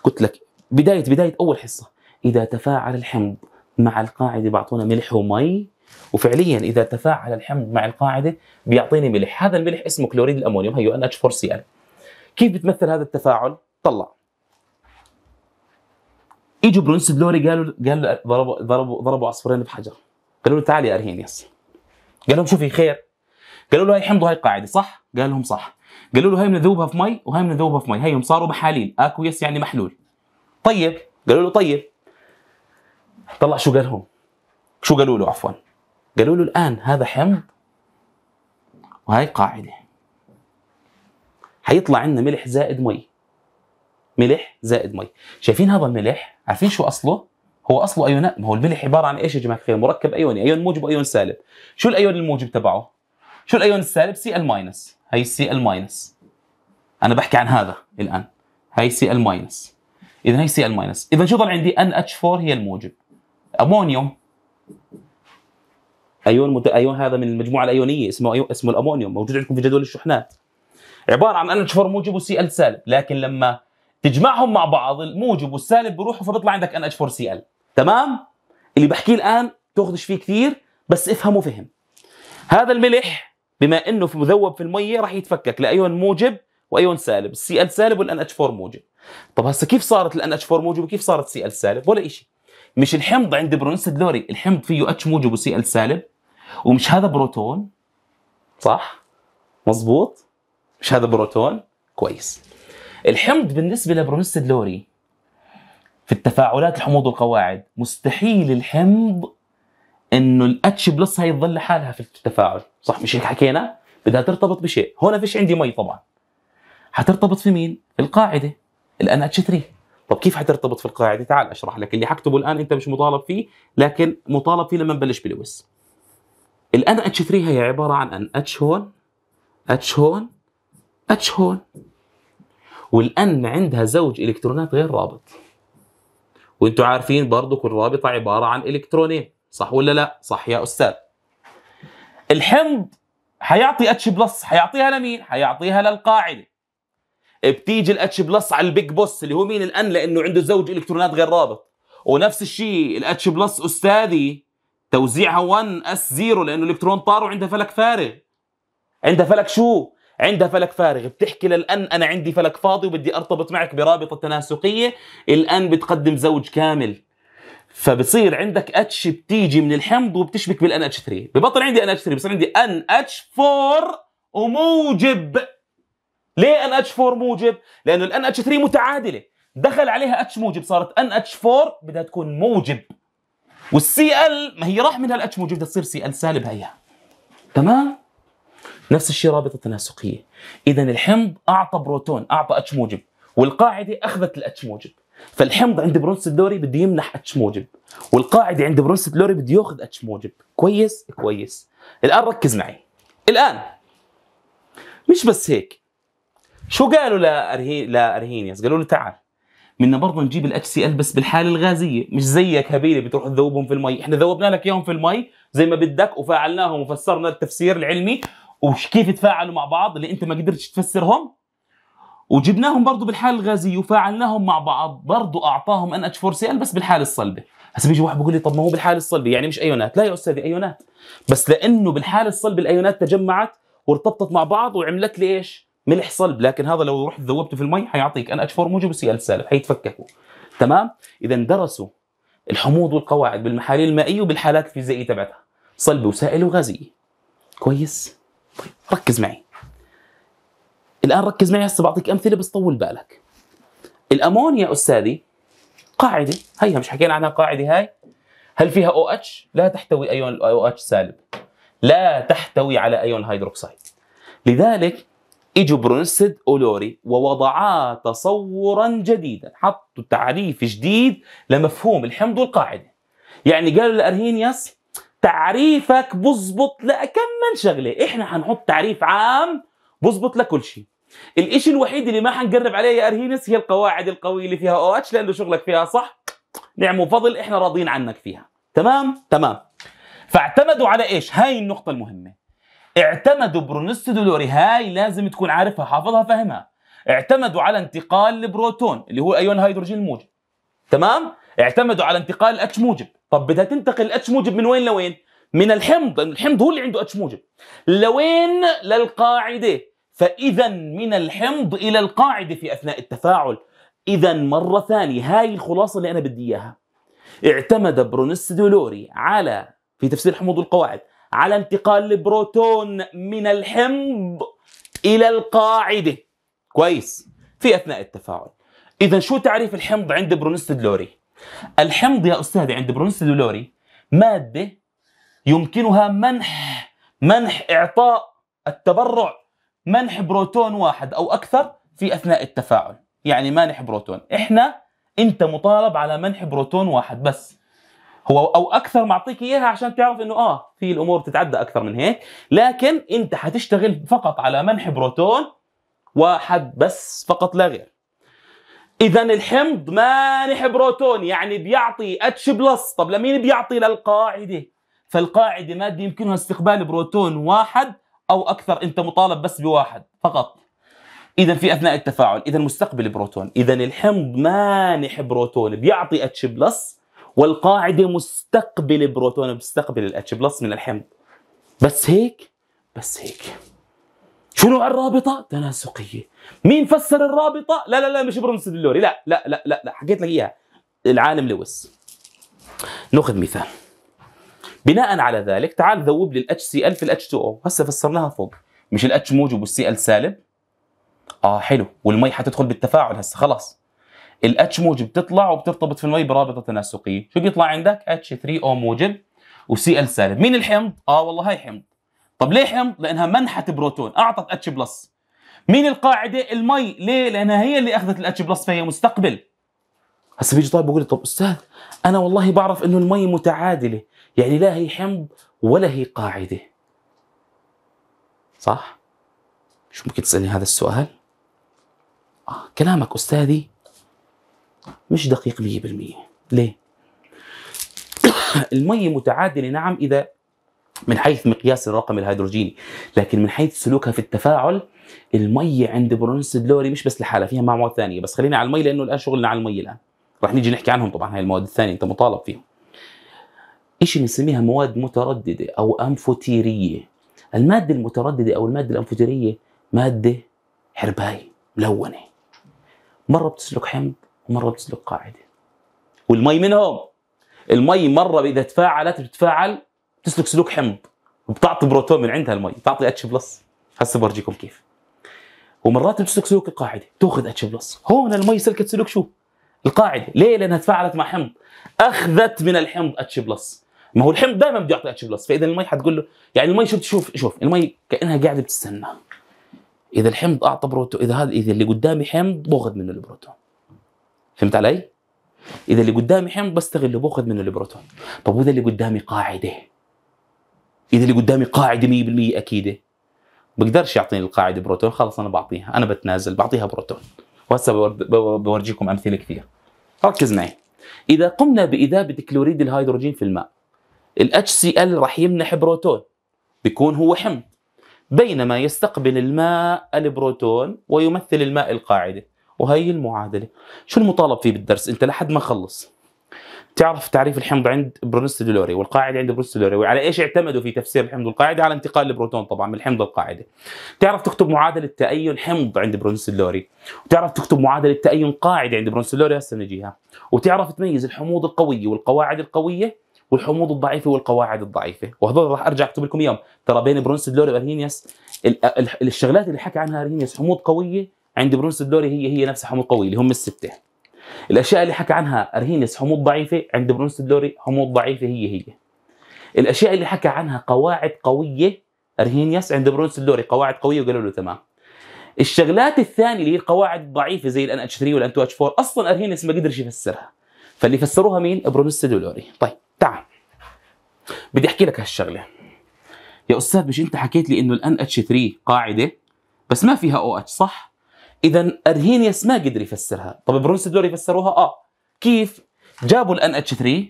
قلت لك بدايه بدايه اول حصه اذا تفاعل الحمض مع القاعده بيعطونا ملح ومي وفعليا اذا تفاعل الحمض مع القاعده بيعطيني ملح هذا الملح اسمه كلوريد الامونيوم هيو ان اتش 4 سي ال كيف بتمثل هذا التفاعل طلع اجوا برونس بلوري قالوا قالوا ضربوا ضربوا ضربوا عصفورين بحجر قالوا له تعال يا ارهينيس قال لهم شوفي خير قالوا له هاي حمض هاي قاعده صح؟ قال لهم صح قالوا له هاي بنذوبها في مي وهاي بنذوبها في مي هيهم صاروا محاليل اكويس يعني محلول طيب قالوا له طيب طلع شو قال لهم شو قالوا له عفوا قالوا له الان هذا حمض وهي قاعده حيطلع عندنا ملح زائد مي ملح زائد مي شايفين هذا الملح عارفين شو اصله هو اصله ايون ما هو الملح عباره عن ايش يا جماعه الخير مركب ايوني ايون موجب وايون سالب شو الايون الموجب تبعه شو الايون السالب سي ال ماينس هي سي ال ماينس انا بحكي عن هذا الان هي سي ال ماينس اذا هي سي ال ماينس اذا شو ضل عندي ان اتش 4 هي الموجب امونيوم ايون مت... ايون هذا من المجموعه الايونيه اسمه أيون... اسمه الامونيوم موجود عندكم في جدول الشحنات عباره عن ان اتش 4 موجب وسي ال سالب لكن لما تجمعهم مع بعض الموجب والسالب بيروحوا فبيطلع عندك ان اتش 4 سي ال تمام اللي بحكيه الان تاخذش فيه كثير بس افهمه فهم هذا الملح بما انه في مذوب في الميه راح يتفكك لايون موجب وايون سالب السي ال سالب والان اتش 4 موجب طب هسه كيف صارت الان اتش 4 موجب وكيف صارت سي ال سالب ولا شيء مش الحمض عند برونس لوري الحمض فيه اتش موجب وسي ال سالب ومش هذا بروتون صح مزبوط مش هذا بروتون كويس الحمض بالنسبه لبروميست دلوري في التفاعلات الحموض والقواعد مستحيل الحمض انه الاتش بلس هي تظل لحالها في التفاعل صح مش هيك حكينا بدها ترتبط بشيء هنا فيش عندي مي طبعا حترتبط في مين القاعده الان اتش 3 طب كيف حترتبط في القاعده تعال اشرح لك اللي حكتبه الان انت مش مطالب فيه لكن مطالب فيه لما نبلش بلويس الان اتش 3 هي عباره عن ان اتش هون اتش هون اتش هون والان عندها زوج الكترونات غير رابط وانتم عارفين برضو كل رابطه عباره عن الكترونين صح ولا لا صح يا استاذ الحمض حيعطي اتش بلس حيعطيها لمين حيعطيها للقاعده بتيجي الاتش بلس على البيج بوس اللي هو مين الان لانه عنده زوج الكترونات غير رابط ونفس الشيء الاتش بلس استاذي توزيعها 1 اس 0 لانه الالكترون طار وعندها فلك فارغ عندها فلك شو عندها فلك فارغ بتحكي للان انا عندي فلك فاضي وبدي ارتبط معك برابطه تناسقيه الان بتقدم زوج كامل فبصير عندك اتش بتيجي من الحمض وبتشبك بالان اتش 3 ببطل عندي ان اتش 3 بصير عندي ان اتش 4 وموجب ليه ان اتش 4 موجب لانه الان اتش 3 متعادله دخل عليها اتش موجب صارت ان اتش 4 بدها تكون موجب والسي ال ما هي راح منها الاتش موجب بدها تصير سي ال سالب هيها تمام نفس الشيء رابطه تناسقيه اذا الحمض اعطى بروتون اعطى اتش موجب والقاعده اخذت الاتش موجب فالحمض عند برونس الدوري بده يمنح اتش موجب والقاعده عند برونس الدوري بده ياخذ اتش موجب كويس كويس الان ركز معي الان مش بس هيك شو قالوا لأرهين لأرهينيس قالوا له تعال بدنا برضه نجيب الاتش سي ال بس بالحاله الغازيه مش زيك هبيله بتروح تذوبهم في المي احنا ذوبنا لك اياهم في المي زي ما بدك وفعلناهم وفسرنا التفسير العلمي وكيف تفاعلوا مع بعض اللي انت ما قدرتش تفسرهم وجبناهم برضه بالحال الغازية وفاعلناهم مع بعض برضه اعطاهم ان اتش 4 بس بالحال الصلبه هسه بيجي واحد بيقول لي طب ما هو بالحال الصلبة يعني مش ايونات لا يا استاذي ايونات بس لانه بالحال الصلبة الايونات تجمعت وارتبطت مع بعض وعملت لي ايش ملح صلب لكن هذا لو رحت ذوبته في المي حيعطيك ان اتش 4 موجب وسي ال سالب حيتفككوا تمام اذا درسوا الحموض والقواعد بالمحاليل المائيه وبالحالات الفيزيائيه تبعتها صلبة وسائل وغازيه كويس ركز معي الان ركز معي هسه بعطيك امثله بس طول بالك الامونيا استاذي قاعده هيها مش حكينا عنها قاعده هاي هل فيها او اتش لا تحتوي ايون او اتش سالب لا تحتوي على ايون هيدروكسيد لذلك اجوا برونستد اولوري ووضعا تصورا جديدا حطوا تعريف جديد لمفهوم الحمض والقاعده يعني قالوا لارهينياس تعريفك بظبط لكم من شغله احنا حنحط تعريف عام بظبط لكل شيء الاشي الوحيد اللي ما حنقرب عليه يا ارهينس هي القواعد القويه اللي فيها او اتش لانه شغلك فيها صح نعم وفضل احنا راضيين عنك فيها تمام تمام فاعتمدوا على ايش هاي النقطه المهمه اعتمدوا برونست دولوري هاي لازم تكون عارفها حافظها فاهمها اعتمدوا على انتقال البروتون اللي هو ايون هيدروجين الموجب تمام اعتمدوا على انتقال الاتش موجب طب بدها تنتقل اتش موجب من وين لوين؟ من الحمض الحمض هو اللي عنده اتش موجب لوين للقاعده فاذا من الحمض الى القاعده في اثناء التفاعل اذا مره ثانيه هاي الخلاصه اللي انا بدي اياها اعتمد برونس دولوري على في تفسير حموض القواعد على انتقال البروتون من الحمض الى القاعده كويس في اثناء التفاعل اذا شو تعريف الحمض عند برونس دولوري؟ الحمض يا أستاذي عند برونس دولوري مادة يمكنها منح منح إعطاء التبرع منح بروتون واحد أو أكثر في أثناء التفاعل يعني مانح بروتون إحنا أنت مطالب على منح بروتون واحد بس هو او اكثر معطيك اياها عشان تعرف انه اه في الامور تتعدى اكثر من هيك لكن انت حتشتغل فقط على منح بروتون واحد بس فقط لا غير اذا الحمض مانح بروتون يعني بيعطي اتش بلس طب لمين بيعطي للقاعده فالقاعده ماده يمكنها استقبال بروتون واحد او اكثر انت مطالب بس بواحد فقط اذا في اثناء التفاعل اذا مستقبل بروتون اذا الحمض مانح بروتون بيعطي اتش بلس والقاعده مستقبل بروتون بتستقبل الاتش بلس من الحمض بس هيك بس هيك شو نوع الرابطه؟ تناسقيه. مين فسر الرابطه؟ لا لا لا مش برنس دلوري لا لا لا لا, لا. حكيت لك اياها العالم لويس. ناخذ مثال. بناء على ذلك تعال ذوب لي الاتش سي ال في الاتش 2 او هسه فسرناها فوق مش الاتش موجب والسي ال سالب اه حلو والمي حتدخل بالتفاعل هسه خلاص الاتش موجب تطلع وبترتبط في المي برابطه تناسقيه شو بيطلع عندك اتش 3 او موجب وسي ال سالب مين الحمض اه والله هاي حمض طب ليه حمض؟ لانها منحت بروتون اعطت اتش بلس مين القاعده؟ المي ليه؟ لانها هي اللي اخذت الاتش بلس فهي مستقبل هسه بيجي طالب بقول لي طب استاذ انا والله بعرف انه المي متعادله يعني لا هي حمض ولا هي قاعده صح؟ شو ممكن تسالني هذا السؤال؟ آه كلامك استاذي مش دقيق 100% ليه؟ المي متعادله نعم اذا من حيث مقياس الرقم الهيدروجيني لكن من حيث سلوكها في التفاعل الميه عند برونس دلوري مش بس لحالها فيها مع مواد ثانيه بس خلينا على الميه لانه الان شغلنا على الميه الان راح نيجي نحكي عنهم طبعا هاي المواد الثانيه انت مطالب فيهم شيء بنسميها مواد متردده او أنفوتيرية الماده المتردده او الماده الأنفوتيرية ماده حرباي ملونه مره بتسلك حمض ومره بتسلك قاعده والمي منهم المي مره اذا تفاعلت بتتفاعل تسلك سلوك حمض وبتعطي بروتون من عندها المي بتعطي اتش بلس هسه برجيكم كيف ومرات بتسلك سلوك القاعده تاخذ اتش بلس هون المي سلكت سلوك شو القاعده ليه لانها تفاعلت مع حمض اخذت من الحمض اتش بلس ما هو الحمض دائما بده يعطي اتش بلس فاذا المي حتقول له يعني المي شو بتشوف شوف المي كانها قاعده بتستنى اذا الحمض اعطى بروتون اذا هذا اذا اللي قدامي حمض باخذ منه البروتون فهمت علي؟ اذا اللي قدامي حمض بستغله باخذ منه البروتون طب واذا اللي قدامي قاعده اذا اللي قدامي قاعده 100% اكيده بقدرش يعطيني القاعده بروتون خلص انا بعطيها انا بتنازل بعطيها بروتون وهسه بورجيكم امثله كثير ركز معي اذا قمنا باذابه كلوريد الهيدروجين في الماء الاتش سي ال راح يمنح بروتون بيكون هو حمض بينما يستقبل الماء البروتون ويمثل الماء القاعده وهي المعادله شو المطالب فيه بالدرس انت لحد ما خلص تعرف تعريف الحمض عند برونست دولوري والقاعدة عند برونست دولوري وعلى ايش اعتمدوا في تفسير الحمض والقاعدة على انتقال البروتون طبعا من الحمض القاعدة تعرف تكتب معادله تأين حمض عند برونست دولوري وتعرف تكتب معادله تأين قاعدة عند برونست دولوري هسه نجيها وتعرف تميز الحموض القويه والقواعد القويه والحموض الضعيفه والقواعد الضعيفه وهذول راح ارجع اكتب لكم اياهم ترى بين برونست دولوري وارهينيوس الشغلات اللي حكى عنها ارهينيوس حموض قويه عند برونست دولوري هي هي نفسها حموض قويه اللي هم السته الاشياء اللي حكى عنها ارهينس حموض ضعيفه عند برونس دلوري حموض ضعيفه هي هي الاشياء اللي حكى عنها قواعد قويه ارهينيس عند برونس دلوري قواعد قويه وقالوا له تمام الشغلات الثانيه اللي هي القواعد الضعيفه زي الان اتش 3 والان 2 اتش 4 اصلا ارهينيس ما قدرش يفسرها فاللي فسروها مين برونس دلوري طيب تعال بدي احكي لك هالشغله يا استاذ مش انت حكيت لي انه الان اتش 3 قاعده بس ما فيها او OH اتش صح اذا ارهينيس ما قدر يفسرها طب برونس دول يفسروها اه كيف جابوا الان اتش 3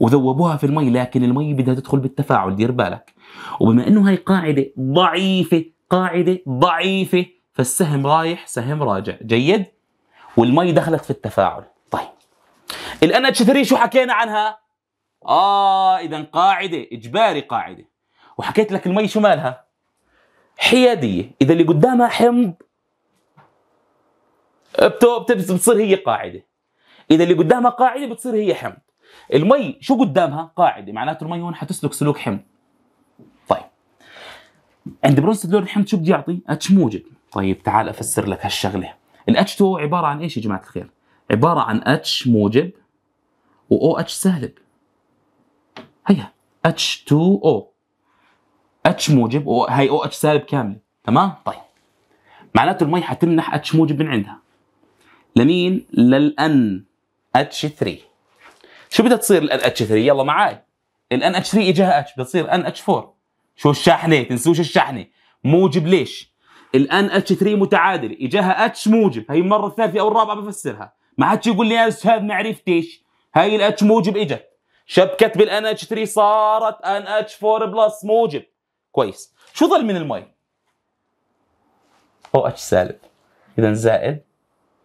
وذوبوها في المي لكن المي بدها تدخل بالتفاعل دير بالك وبما انه هاي قاعده ضعيفه قاعده ضعيفه فالسهم رايح سهم راجع جيد والمي دخلت في التفاعل طيب الان اتش 3 شو حكينا عنها اه اذا قاعده اجباري قاعده وحكيت لك المي شو مالها حياديه اذا اللي قدامها حمض بتصير هي قاعده اذا اللي قدامها قاعده بتصير هي حمض المي شو قدامها قاعده معناته المي هون حتسلك سلوك حمض طيب عند برونس دور الحمض شو بدي يعطي اتش موجب طيب تعال افسر لك هالشغله الاتش تو عباره عن ايش يا جماعه الخير عباره عن اتش موجب و اتش سالب هيا اتش 2 او اتش موجب و او اتش سالب كاملة تمام طيب معناته المي حتمنح اتش موجب من عندها لمين؟ للان اتش 3 شو بدها تصير الان اتش 3 يلا معاي الان اتش 3 اجاها اتش بدها تصير ان اتش 4 شو الشحنه تنسوش الشحنه موجب ليش الان اتش 3 متعادل اجاها اتش موجب هي المره الثالثه او الرابعه بفسرها ما حدش يقول لي يا استاذ ما عرفتش هاي الاتش موجب اجت شبكت بالان اتش 3 صارت ان اتش 4 بلس موجب كويس شو ظل من المي او اتش سالب اذا زائد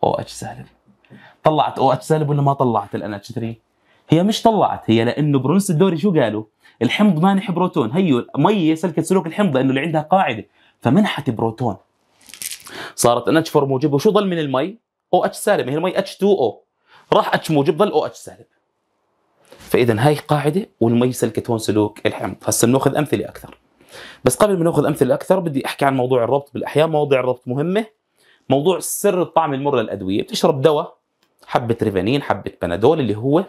او اتش سالب طلعت او اتش سالب ولا ما طلعت الان اتش 3 هي مش طلعت هي لانه برونس الدوري شو قالوا الحمض مانح بروتون هيو مي سلكت سلوك الحمض لانه اللي عندها قاعده فمنحت بروتون صارت ان اتش 4 موجب وشو ضل من المي او اتش سالب هي المي اتش 2 او راح اتش موجب ضل او اتش سالب فاذا هاي قاعده والمي سلكت هون سلوك الحمض هسه بناخذ امثله اكثر بس قبل ما ناخذ امثله اكثر بدي احكي عن موضوع الربط بالاحياء مواضيع الربط مهمه موضوع سر الطعم المر للادويه بتشرب دواء حبه ريفانين حبه بنادول اللي هو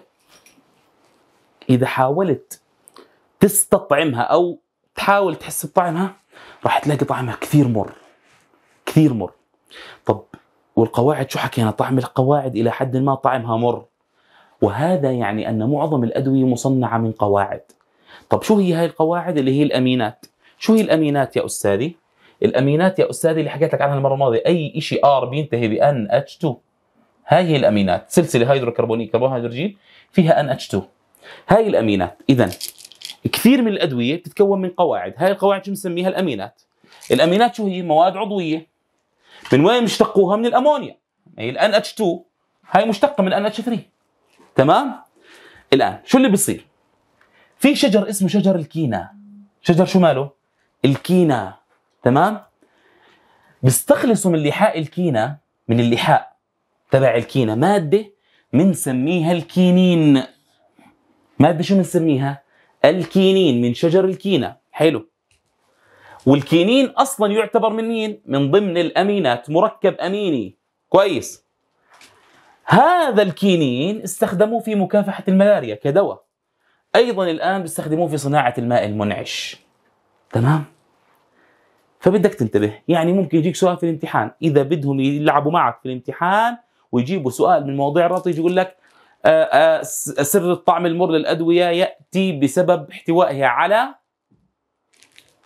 اذا حاولت تستطعمها او تحاول تحس بطعمها راح تلاقي طعمها كثير مر كثير مر طب والقواعد شو حكينا طعم القواعد الى حد ما طعمها مر وهذا يعني ان معظم الادويه مصنعه من قواعد طب شو هي هاي القواعد اللي هي الامينات شو هي الامينات يا استاذي الامينات يا استاذي اللي حكيت لك عنها المره الماضيه اي شيء ار بينتهي ان اتش 2 هاي هي الامينات سلسله هيدروكربونيه كربون هيدروجين فيها ان اتش 2 هاي الامينات اذا كثير من الادويه بتتكون من قواعد هاي القواعد شو بنسميها الامينات الامينات شو هي مواد عضويه من وين مشتقوها من الامونيا هي الان اتش 2 هاي مشتقه من ان اتش 3 تمام الان شو اللي بيصير في شجر اسمه شجر الكينا شجر شو ماله الكينا تمام بيستخلصوا من لحاء الكينة من اللحاء تبع الكينة مادة بنسميها الكينين مادة شو بنسميها؟ الكينين من شجر الكينة حلو والكينين اصلا يعتبر من مين؟ من ضمن الامينات مركب اميني كويس هذا الكينين استخدموه في مكافحة الملاريا كدواء أيضا الآن بيستخدموه في صناعة الماء المنعش تمام فبدك تنتبه يعني ممكن يجيك سؤال في الامتحان اذا بدهم يلعبوا معك في الامتحان ويجيبوا سؤال من مواضيع يجي يقول لك آه، آه، سر الطعم المر للادويه ياتي بسبب احتوائها على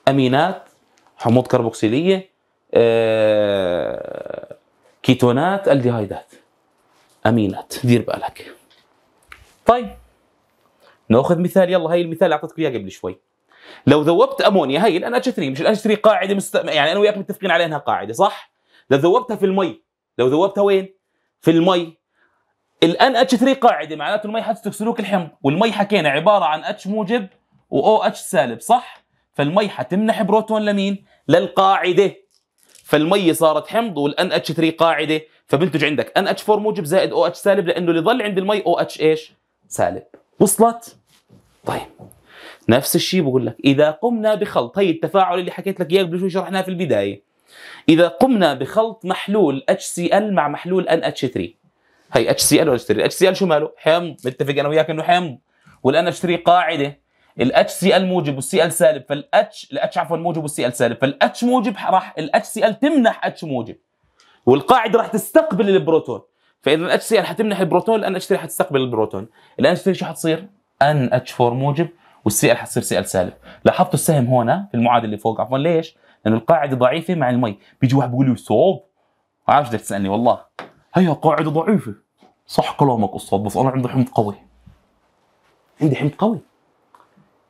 امينات حموض كربوكسيليه آه، كيتونات الديهايدات امينات دير بالك طيب ناخذ مثال يلا هاي المثال اللي اعطيتكم اياه قبل شوي لو ذوبت امونيا هي الان اتش 3 مش الاتش 3 قاعده مست... يعني انا وياك متفقين عليها انها قاعده صح؟ لو ذوبتها في المي لو ذوبتها وين؟ في المي الان اتش 3 قاعده معناته المي حتسلك سلوك الحمض والمي حكينا عباره عن اتش موجب و OH سالب صح؟ فالمي حتمنح بروتون لمين؟ للقاعده فالمي صارت حمض والان اتش 3 قاعده فبنتج عندك ان اتش 4 موجب زائد او OH اتش سالب لانه اللي ضل عند المي او OH اتش ايش؟ سالب وصلت؟ طيب نفس الشيء بقول لك إذا قمنا بخلط هي التفاعل اللي حكيت لك إياه قبل شوي شرحناه في البداية إذا قمنا بخلط محلول HCl مع محلول NH3 هي HCl و H3 HCl شو ماله؟ حمض متفق أنا وياك إنه حمض والان اتش 3 قاعده الاتش سي ال موجب والسي ال سالب فالاتش الاتش عفوا موجب والسي ال سالب فالاتش موجب راح الاتش سي ال تمنح اتش موجب والقاعده راح تستقبل البروتون فاذا الاتش سي ال حتمنح البروتون الان اتش 3 حتستقبل البروتون الان اتش 3 شو حتصير؟ ان اتش 4 موجب والسي ال حتصير سي ال سالب لاحظتوا السهم هنا في المعادله اللي فوق عفوا ليش؟ لانه القاعده ضعيفه مع المي بيجي واحد بيقول لي صوب ما عارف بدك تسالني والله هي قاعده ضعيفه صح كلامك استاذ بس انا عندي حمض قوي عندي حمض قوي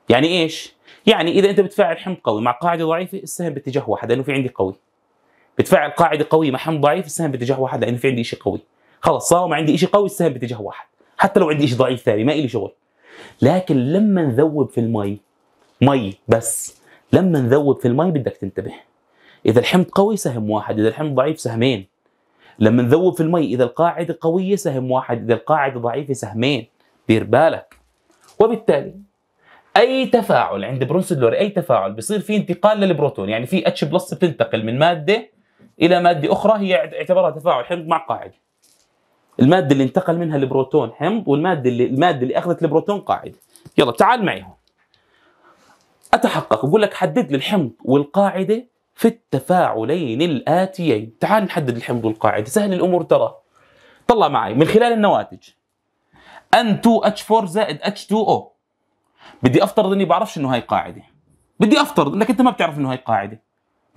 يعني ايش؟ يعني اذا انت بتفاعل حمض قوي مع قاعده ضعيفه السهم باتجاه واحد لانه في عندي قوي بتفاعل قاعده قويه مع حمض ضعيف السهم باتجاه واحد لانه في عندي شيء قوي خلص صار ما عندي شيء قوي السهم باتجاه واحد حتى لو عندي شيء ضعيف ثاني ما إلي شغل لكن لما نذوب في المي مي بس لما نذوب في المي بدك تنتبه اذا الحمض قوي سهم واحد اذا الحمض ضعيف سهمين لما نذوب في المي اذا القاعده قويه سهم واحد اذا القاعده ضعيفه سهمين دير بالك وبالتالي اي تفاعل عند برونسدلور اي تفاعل بصير فيه انتقال للبروتون يعني في اتش بلس بتنتقل من ماده الى ماده اخرى هي اعتبرها تفاعل حمض مع قاعده الماده اللي انتقل منها البروتون حمض والماده اللي الماده اللي اخذت البروتون قاعده يلا تعال معي هون اتحقق بقول لك حدد لي الحمض والقاعده في التفاعلين الاتيين تعال نحدد الحمض والقاعده سهل الامور ترى طلع معي من خلال النواتج N2H4 زائد H2O بدي افترض اني بعرفش انه هاي قاعده بدي افترض انك انت ما بتعرف انه هاي قاعده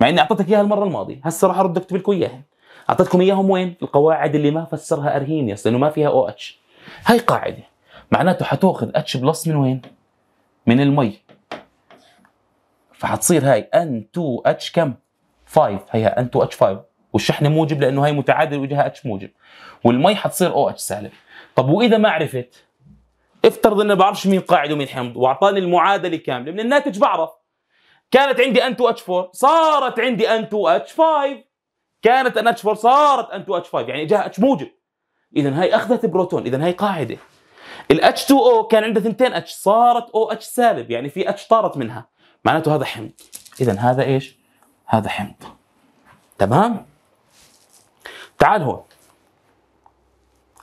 مع اني اعطيتك اياها المره الماضيه هسه راح اردك اكتب لكم اياها اعطيتكم اياهم وين؟ القواعد اللي ما فسرها ارهينيوس لانه ما فيها او اتش هاي قاعده معناته حتاخذ اتش بلس من وين؟ من المي فحتصير هاي ان 2 اتش كم؟ 5 هيها ان 2 اتش 5 والشحنه موجب لانه هاي متعادل وجهها اتش موجب والمي حتصير او اتش سالب طب واذا ما عرفت افترض اني بعرفش مين قاعد ومين حمض واعطاني المعادله كامله من الناتج بعرف كانت عندي ان 2 اتش 4 صارت عندي ان 2 اتش 5 كانت ان اتش 4 صارت ان 2 اتش 5 يعني جاء اتش موجب اذا هاي اخذت بروتون اذا هاي قاعده الاتش 2 او كان عنده ثنتين اتش صارت او اتش سالب يعني في اتش طارت منها معناته هذا حمض اذا هذا ايش هذا حمض تمام تعال هون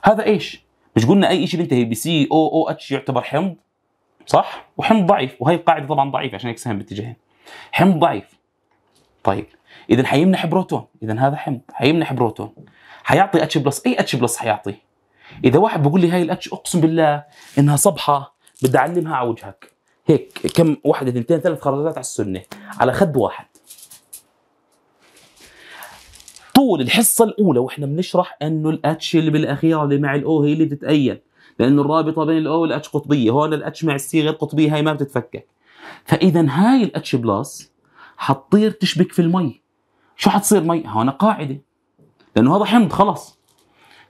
هذا ايش مش قلنا اي شيء بينتهي ب سي او او اتش يعتبر حمض صح وحمض ضعيف وهي القاعده طبعا ضعيفه عشان هيك سهم باتجاهين حمض ضعيف طيب اذا حيمنح بروتون اذا هذا حمض حيمنح بروتون حيعطي اتش بلس اي اتش بلس حيعطي اذا واحد بيقول لي هاي الاتش اقسم بالله انها صبحه بدي اعلمها على وجهك هيك كم واحده اثنتين ثلاث خرزات على السنه على خد واحد طول الحصه الاولى واحنا بنشرح انه الاتش اللي بالاخيره اللي مع الاو هي اللي بتتاين لانه الرابطه بين الاو والاتش قطبيه هون الاتش مع السي غير قطبيه هاي ما بتتفكك فاذا هاي الاتش بلس حتطير تشبك في المي شو حتصير مي؟ هون قاعده لانه هذا حمض خلص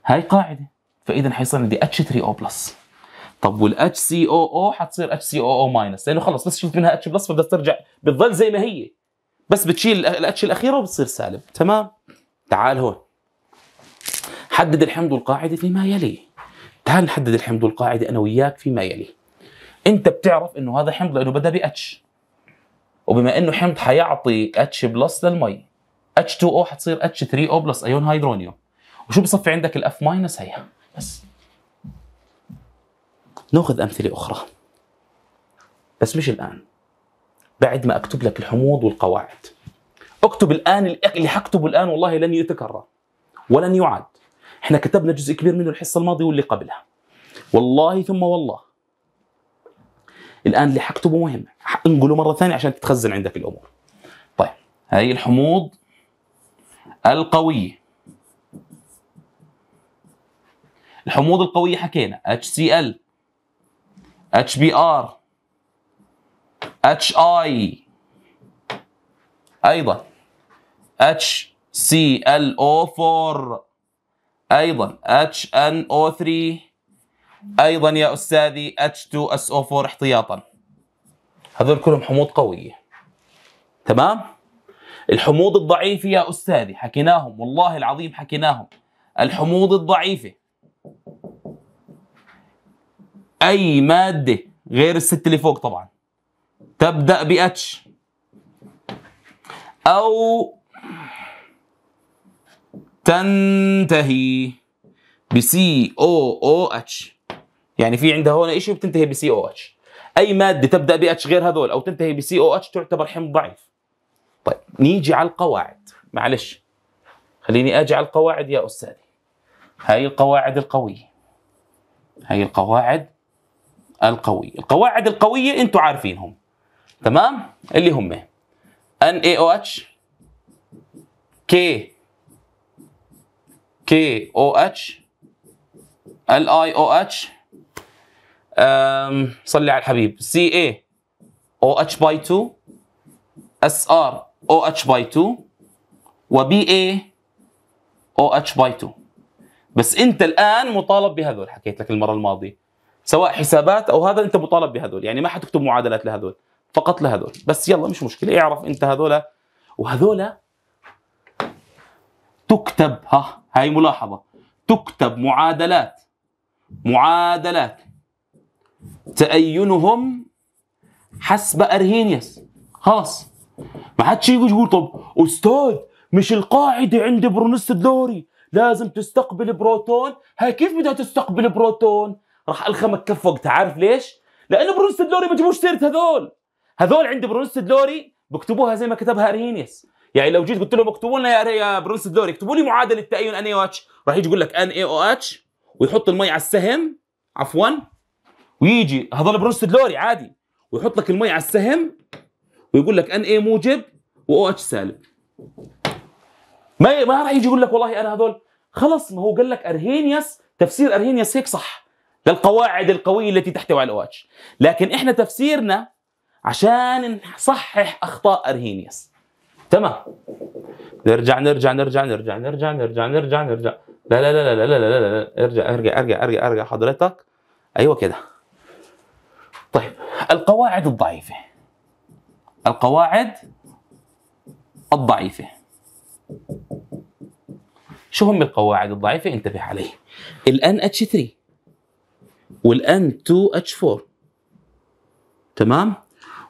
هاي قاعده فاذا حيصير عندي اتش 3 او بلس طب والاتش سي او او حتصير اتش سي او او ماينس لانه خلص بس شلت منها اتش بلس فبدها ترجع بتضل زي ما هي بس بتشيل الاتش الاخيره وبتصير سالب تمام تعال هون حدد الحمض والقاعده فيما يلي تعال نحدد الحمض والقاعده انا وياك فيما يلي انت بتعرف انه هذا حمض لانه بدا باتش وبما انه حمض حيعطي اتش بلس للمي H2O حتصير H3O بلس ايون هيدرونيوم وشو بصفي عندك الاف ماينس هيها بس ناخذ امثله اخرى بس مش الان بعد ما اكتب لك الحموض والقواعد اكتب الان اللي حكتبه الان والله لن يتكرر ولن يعاد احنا كتبنا جزء كبير منه الحصه الماضيه واللي قبلها والله ثم والله الان اللي حكتبه مهم انقله مره ثانيه عشان تتخزن عندك الامور طيب هاي الحموض القوية الحموض القوية حكينا HCl HBr HI أيضا HClO4 أيضا HNO3 أيضا يا أستاذي H2SO4 احتياطا هذول كلهم حموض قوية تمام؟ الحموض الضعيفة يا أستاذي حكيناهم والله العظيم حكيناهم الحموض الضعيفة أي مادة غير الست اللي فوق طبعا تبدأ H أو تنتهي C او او اتش يعني في عندها هون شيء بتنتهي C او اتش اي ماده تبدا H غير هذول او تنتهي C او اتش تعتبر حمض ضعيف طيب نيجي على القواعد معلش خليني اجي على القواعد يا استاذي هاي القواعد القويه هاي القواعد القويه القواعد القويه انتم عارفينهم تمام اللي هم ان اي او اتش كي كي او اتش ال اي او اتش صلي على الحبيب سي اي او اتش باي 2 اس ار OH باي 2 وبي BA OH باي 2 بس انت الان مطالب بهذول حكيت لك المره الماضيه سواء حسابات او هذا انت مطالب بهذول يعني ما حتكتب معادلات لهذول فقط لهذول بس يلا مش مشكله اعرف انت هذول وهذول تكتب ها هاي ملاحظه تكتب معادلات معادلات تأينهم حسب أرهينيس خلاص ما حدش يجي يقول طب استاذ مش القاعده عند برونس الدوري لازم تستقبل بروتون هاي كيف بدها تستقبل بروتون راح الخمك وقت عارف ليش لانه برونس الدوري ما جابوش سيره هذول هذول عند برونس الدوري بكتبوها زي ما كتبها ارينيس يعني لو جيت قلت لهم اكتبوا لنا يا يا برونس الدوري اكتبوا لي معادله تأين ان اي او اتش راح يجي يقول لك ان اي او اتش ويحط المي على السهم عفوا ويجي هذول برونس الدوري عادي ويحط لك المي على السهم ويقول لك ان اي موجب واو اتش سالب ما ما راح يجي يقول لك والله انا هذول خلص ما هو قال لك ارهينيوس تفسير ارهينيوس هيك صح للقواعد القويه التي تحتوي على الاو OH. لكن احنا تفسيرنا عشان نصحح اخطاء ارهينيوس تمام نرجع نرجع نرجع نرجع نرجع نرجع نرجع نرجع لا لا لا لا لا لا لا, لا. ارجع ارجع ارجع ارجع ارجع حضرتك ايوه كده طيب القواعد الضعيفه القواعد الضعيفة شو هم القواعد الضعيفة انتبه عليه الان اتش 3 والان 2 اتش 4 تمام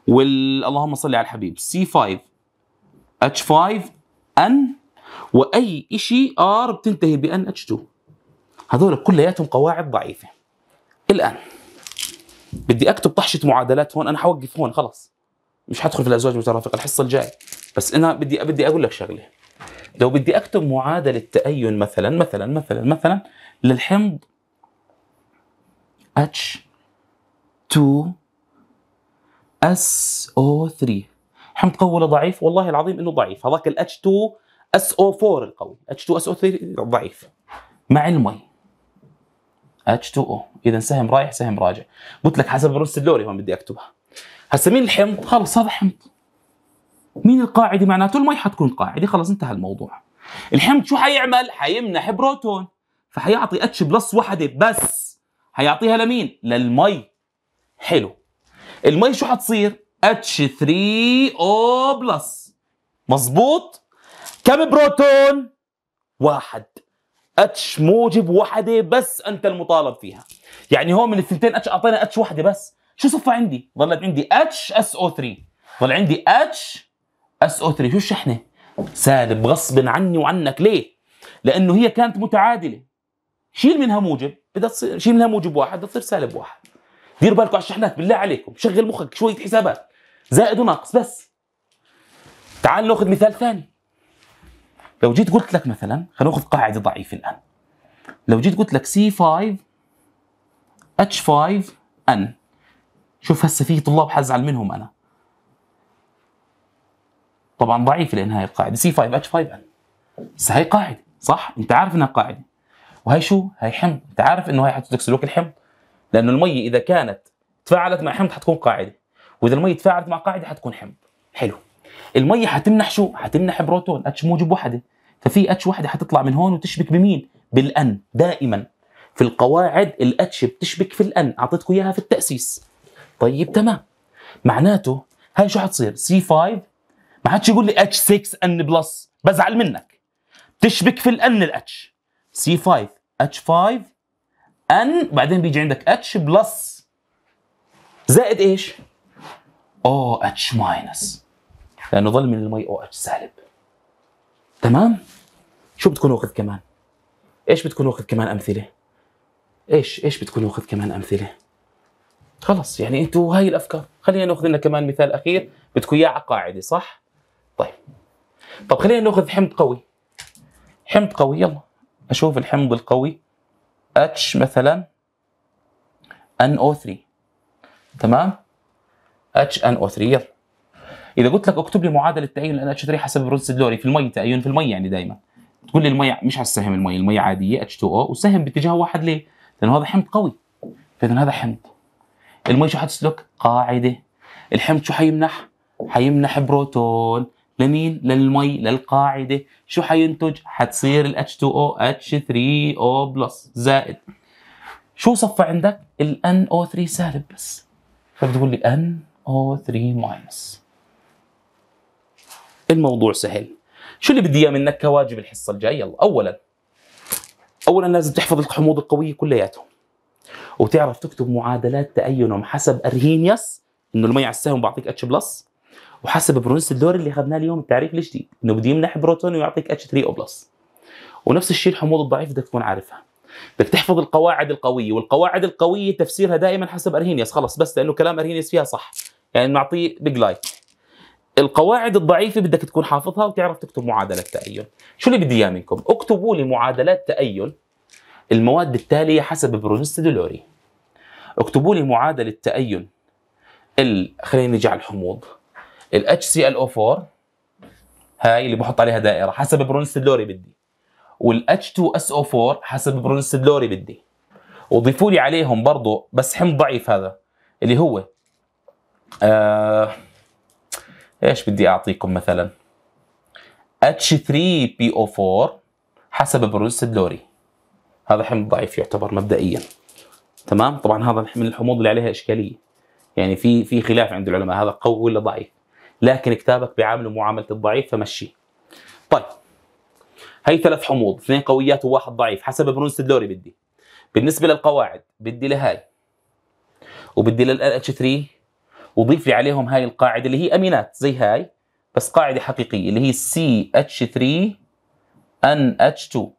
وال اللهم صل على الحبيب سي 5 اتش 5 ان واي شيء ار بتنتهي بان اتش 2 هذول كلياتهم قواعد ضعيفه الان بدي اكتب طحشه معادلات هون انا حوقف هون خلص مش حدخل في الازواج المترافقه الحصه الجاي بس انا بدي بدي اقول لك شغله لو بدي اكتب معادله تأين مثلا مثلا مثلا مثلا للحمض اتش 2 اس او 3 حمض قوي ولا ضعيف؟ والله العظيم انه ضعيف، هذاك ال 2 2 او SO4 اتش 2 اس او 3 ضعيف مع المي H2O، إذا سهم رايح سهم راجع، قلت لك حسب الرز اللوري هون بدي أكتبها هسه مين الحمض؟ خلص هذا حمض مين القاعده؟ معناته المي حتكون قاعده خلص انتهى الموضوع الحمض شو حيعمل؟ حيمنح بروتون فحيعطي اتش بلس وحده بس حيعطيها لمين؟ للمي حلو المي شو حتصير؟ اتش 3 او بلس مظبوط؟ كم بروتون؟ واحد اتش موجب وحده بس انت المطالب فيها يعني هون من الثنتين اتش اعطينا اتش وحده بس شو صفى عندي؟ ظلت عندي اتش اس او 3 ظل عندي اتش اس او 3 شو الشحنه؟ سالب غصب عني وعنك ليه؟ لانه هي كانت متعادله شيل منها موجب بدها تصير شيل منها موجب واحد بدها تصير سالب واحد دير بالكم على الشحنات بالله عليكم شغل مخك شويه حسابات زائد وناقص بس تعال ناخذ مثال ثاني لو جيت قلت لك مثلا خلينا ناخذ قاعده ضعيفه الان لو جيت قلت لك سي 5 اتش 5 ان شوف هسه في طلاب حزعل منهم انا طبعا ضعيف لان هاي القاعده سي 5 اتش 5 بس هاي قاعده صح انت عارف انها قاعده وهي شو هاي حمض انت عارف انه هاي حتدرك سلوك الحمض لانه المي اذا كانت تفاعلت مع حمض حتكون قاعده واذا المي تفاعلت مع قاعده حتكون حمض حلو المي حتمنح شو حتمنح بروتون اتش موجب وحده ففي اتش وحده حتطلع من هون وتشبك بمين بالان دائما في القواعد الاتش بتشبك في الان اعطيتكم اياها في التاسيس طيب تمام معناته هاي شو حتصير سي 5 ما حدش يقول لي اتش 6 ان بلس بزعل منك بتشبك في الان الاتش سي 5 اتش 5 ان بعدين بيجي عندك اتش بلس زائد ايش؟ او اتش ماينس لانه ظل من المي او اتش سالب تمام؟ شو بتكون واخذ كمان؟ ايش بتكون واخذ كمان امثله؟ ايش ايش بتكون واخذ كمان امثله؟ خلص يعني انتوا هاي الافكار خلينا ناخذ لنا كمان مثال اخير بدكم اياه على قاعده صح طيب طب خلينا ناخذ حمض قوي حمض قوي يلا اشوف الحمض القوي اتش مثلا ان او 3 تمام اتش ان او 3 يلا اذا قلت لك اكتب لي معادله تعيين الـ NH3 حسب الرز الدوري في المي تعيين في المي يعني دائما تقول لي المي مش على السهم المي المي عاديه H2O وسهم باتجاه واحد ليه؟ لانه هذا حمض قوي فاذا هذا حمض المي شو حتسلك؟ قاعده الحمض شو حيمنح؟ حيمنح بروتون لمين؟ للمي للقاعده شو حينتج؟ حتصير ال H2O H3O زائد شو صفى عندك؟ ال NO3 سالب بس فبتقول لي NO3 ماينس الموضوع سهل شو اللي بدي اياه منك كواجب الحصه الجايه يلا اولا اولا لازم تحفظ الحموض القويه كلياتهم وتعرف تكتب معادلات تأينهم حسب أرهينيس انه المي على السهم بعطيك اتش بلس وحسب برونس الدور اللي اخذناه اليوم التعريف الجديد انه بده يمنح بروتون ويعطيك اتش 3 او بلس ونفس الشيء الحموضه الضعيف بدك تكون عارفها بدك تحفظ القواعد القويه والقواعد القويه تفسيرها دائما حسب ارهينيس خلص بس لانه كلام ارهينيس فيها صح يعني نعطيه بيج لايك القواعد الضعيفة بدك تكون حافظها وتعرف تكتب معادلة تأين شو اللي بدي إياه منكم اكتبوا لي معادلات تأين المواد التالية حسب بروجست دولوري اكتبوا لي معادلة تأين ال خلينا نجي على الحموض ال HClO4 هاي اللي بحط عليها دائرة حسب برونست دلوري بدي وال H2SO4 حسب برونست دلوري بدي وضيفوا لي عليهم برضه بس حمض ضعيف هذا اللي هو آه ايش بدي اعطيكم مثلا H3PO4 حسب برونست دلوري هذا حمض ضعيف يعتبر مبدئيا تمام طبعا هذا من الحموض اللي عليها اشكاليه يعني في في خلاف عند العلماء هذا قوي ولا ضعيف لكن كتابك بعامله معامله الضعيف فمشي طيب هي ثلاث حموض اثنين قويات وواحد ضعيف حسب برونس الدوري بدي بالنسبه للقواعد بدي لهاي وبدي لل اتش 3 وضيف لي عليهم هاي القاعده اللي هي امينات زي هاي بس قاعده حقيقيه اللي هي سي اتش 3 ان اتش 2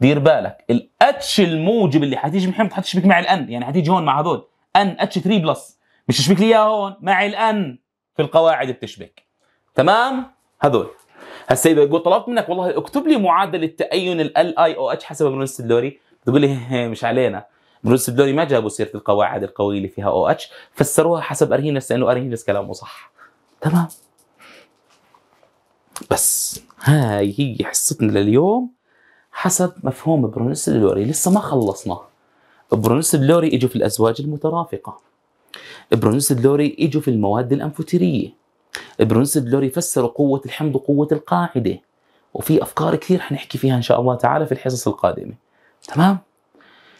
دير بالك الاتش الموجب اللي حتيجي من حتشبك مع الان يعني حتيجي هون مع هذول ان اتش 3 بلس مش تشبك لي اياها هون مع الان في القواعد بتشبك تمام هذول هسه اذا قلت طلبت منك والله اكتب لي معادله تأين ال اي او اتش حسب برونس الدوري تقول لي مش علينا برونس الدوري ما جابوا سيره القواعد القويه اللي فيها او اتش فسروها حسب ارهينس لانه ارهينس كلامه صح تمام بس هاي هي حصتنا لليوم حسب مفهوم برونس اللوري لسه ما خلصنا برونس اللوري اجوا في الازواج المترافقه برونس اللوري اجوا في المواد الانفوتيريه برونس اللوري فسروا قوه الحمض وقوه القاعده وفي افكار كثير حنحكي فيها ان شاء الله تعالى في الحصص القادمه تمام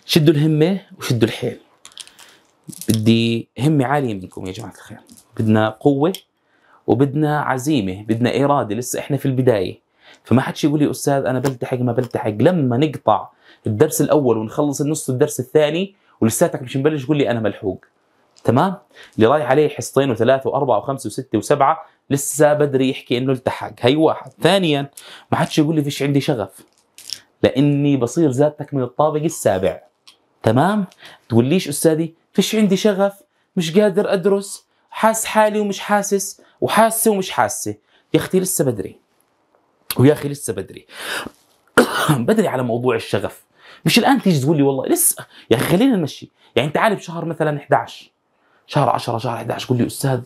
شدوا الهمه وشدوا الحيل بدي همه عاليه منكم يا جماعه الخير بدنا قوه وبدنا عزيمه بدنا اراده لسه احنا في البدايه فما حدش يقول لي استاذ انا بلتحق ما بلتحق لما نقطع الدرس الاول ونخلص النص الدرس الثاني ولساتك مش مبلش قول لي انا ملحوق تمام اللي رايح عليه حصتين وثلاثه واربعه وخمسه وسته وسبعه لسه بدري يحكي انه التحق هي واحد ثانيا ما حدش يقول لي فيش عندي شغف لاني بصير زادتك من الطابق السابع تمام تقوليش استاذي فيش عندي شغف مش قادر ادرس حاس حالي ومش حاسس وحاسه ومش حاسه يا اختي لسه بدري ويا اخي لسه بدري بدري على موضوع الشغف مش الان تيجي تقول لي والله لسه يا اخي خلينا نمشي يعني انت عارف شهر مثلا 11 شهر 10 شهر 11 قول لي استاذ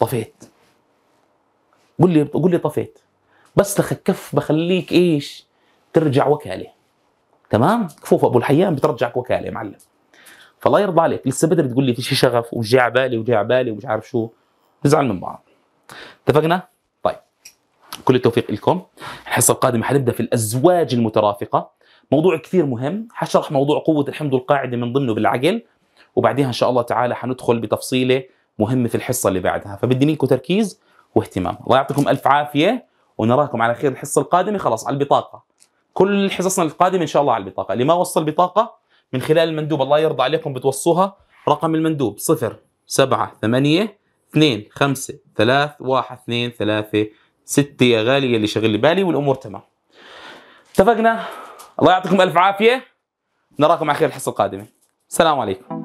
طفيت قول لي قول لي طفيت بس لك كف بخليك ايش ترجع وكاله تمام كفوف ابو الحيان بترجعك وكاله يا معلم فالله يرضى عليك لسه بدري تقول لي في شيء شغف وجاي على بالي وجاي على بالي ومش عارف شو نزعل من بعض اتفقنا كل التوفيق لكم الحصه القادمه حنبدا في الازواج المترافقه موضوع كثير مهم حشرح موضوع قوه الحمض القاعده من ضمنه بالعقل وبعديها ان شاء الله تعالى حندخل بتفصيله مهمه في الحصه اللي بعدها فبدي منكم تركيز واهتمام الله يعطيكم الف عافيه ونراكم على خير الحصه القادمه خلاص على البطاقه كل حصصنا القادمه ان شاء الله على البطاقه اللي ما وصل بطاقه من خلال المندوب الله يرضى عليكم بتوصوها رقم المندوب 0 7 8 2 5 3 1 2 3 ست يا غالي اللي شغل لي بالي والامور تمام اتفقنا الله يعطيكم الف عافيه نراكم على خير الحصه القادمه السلام عليكم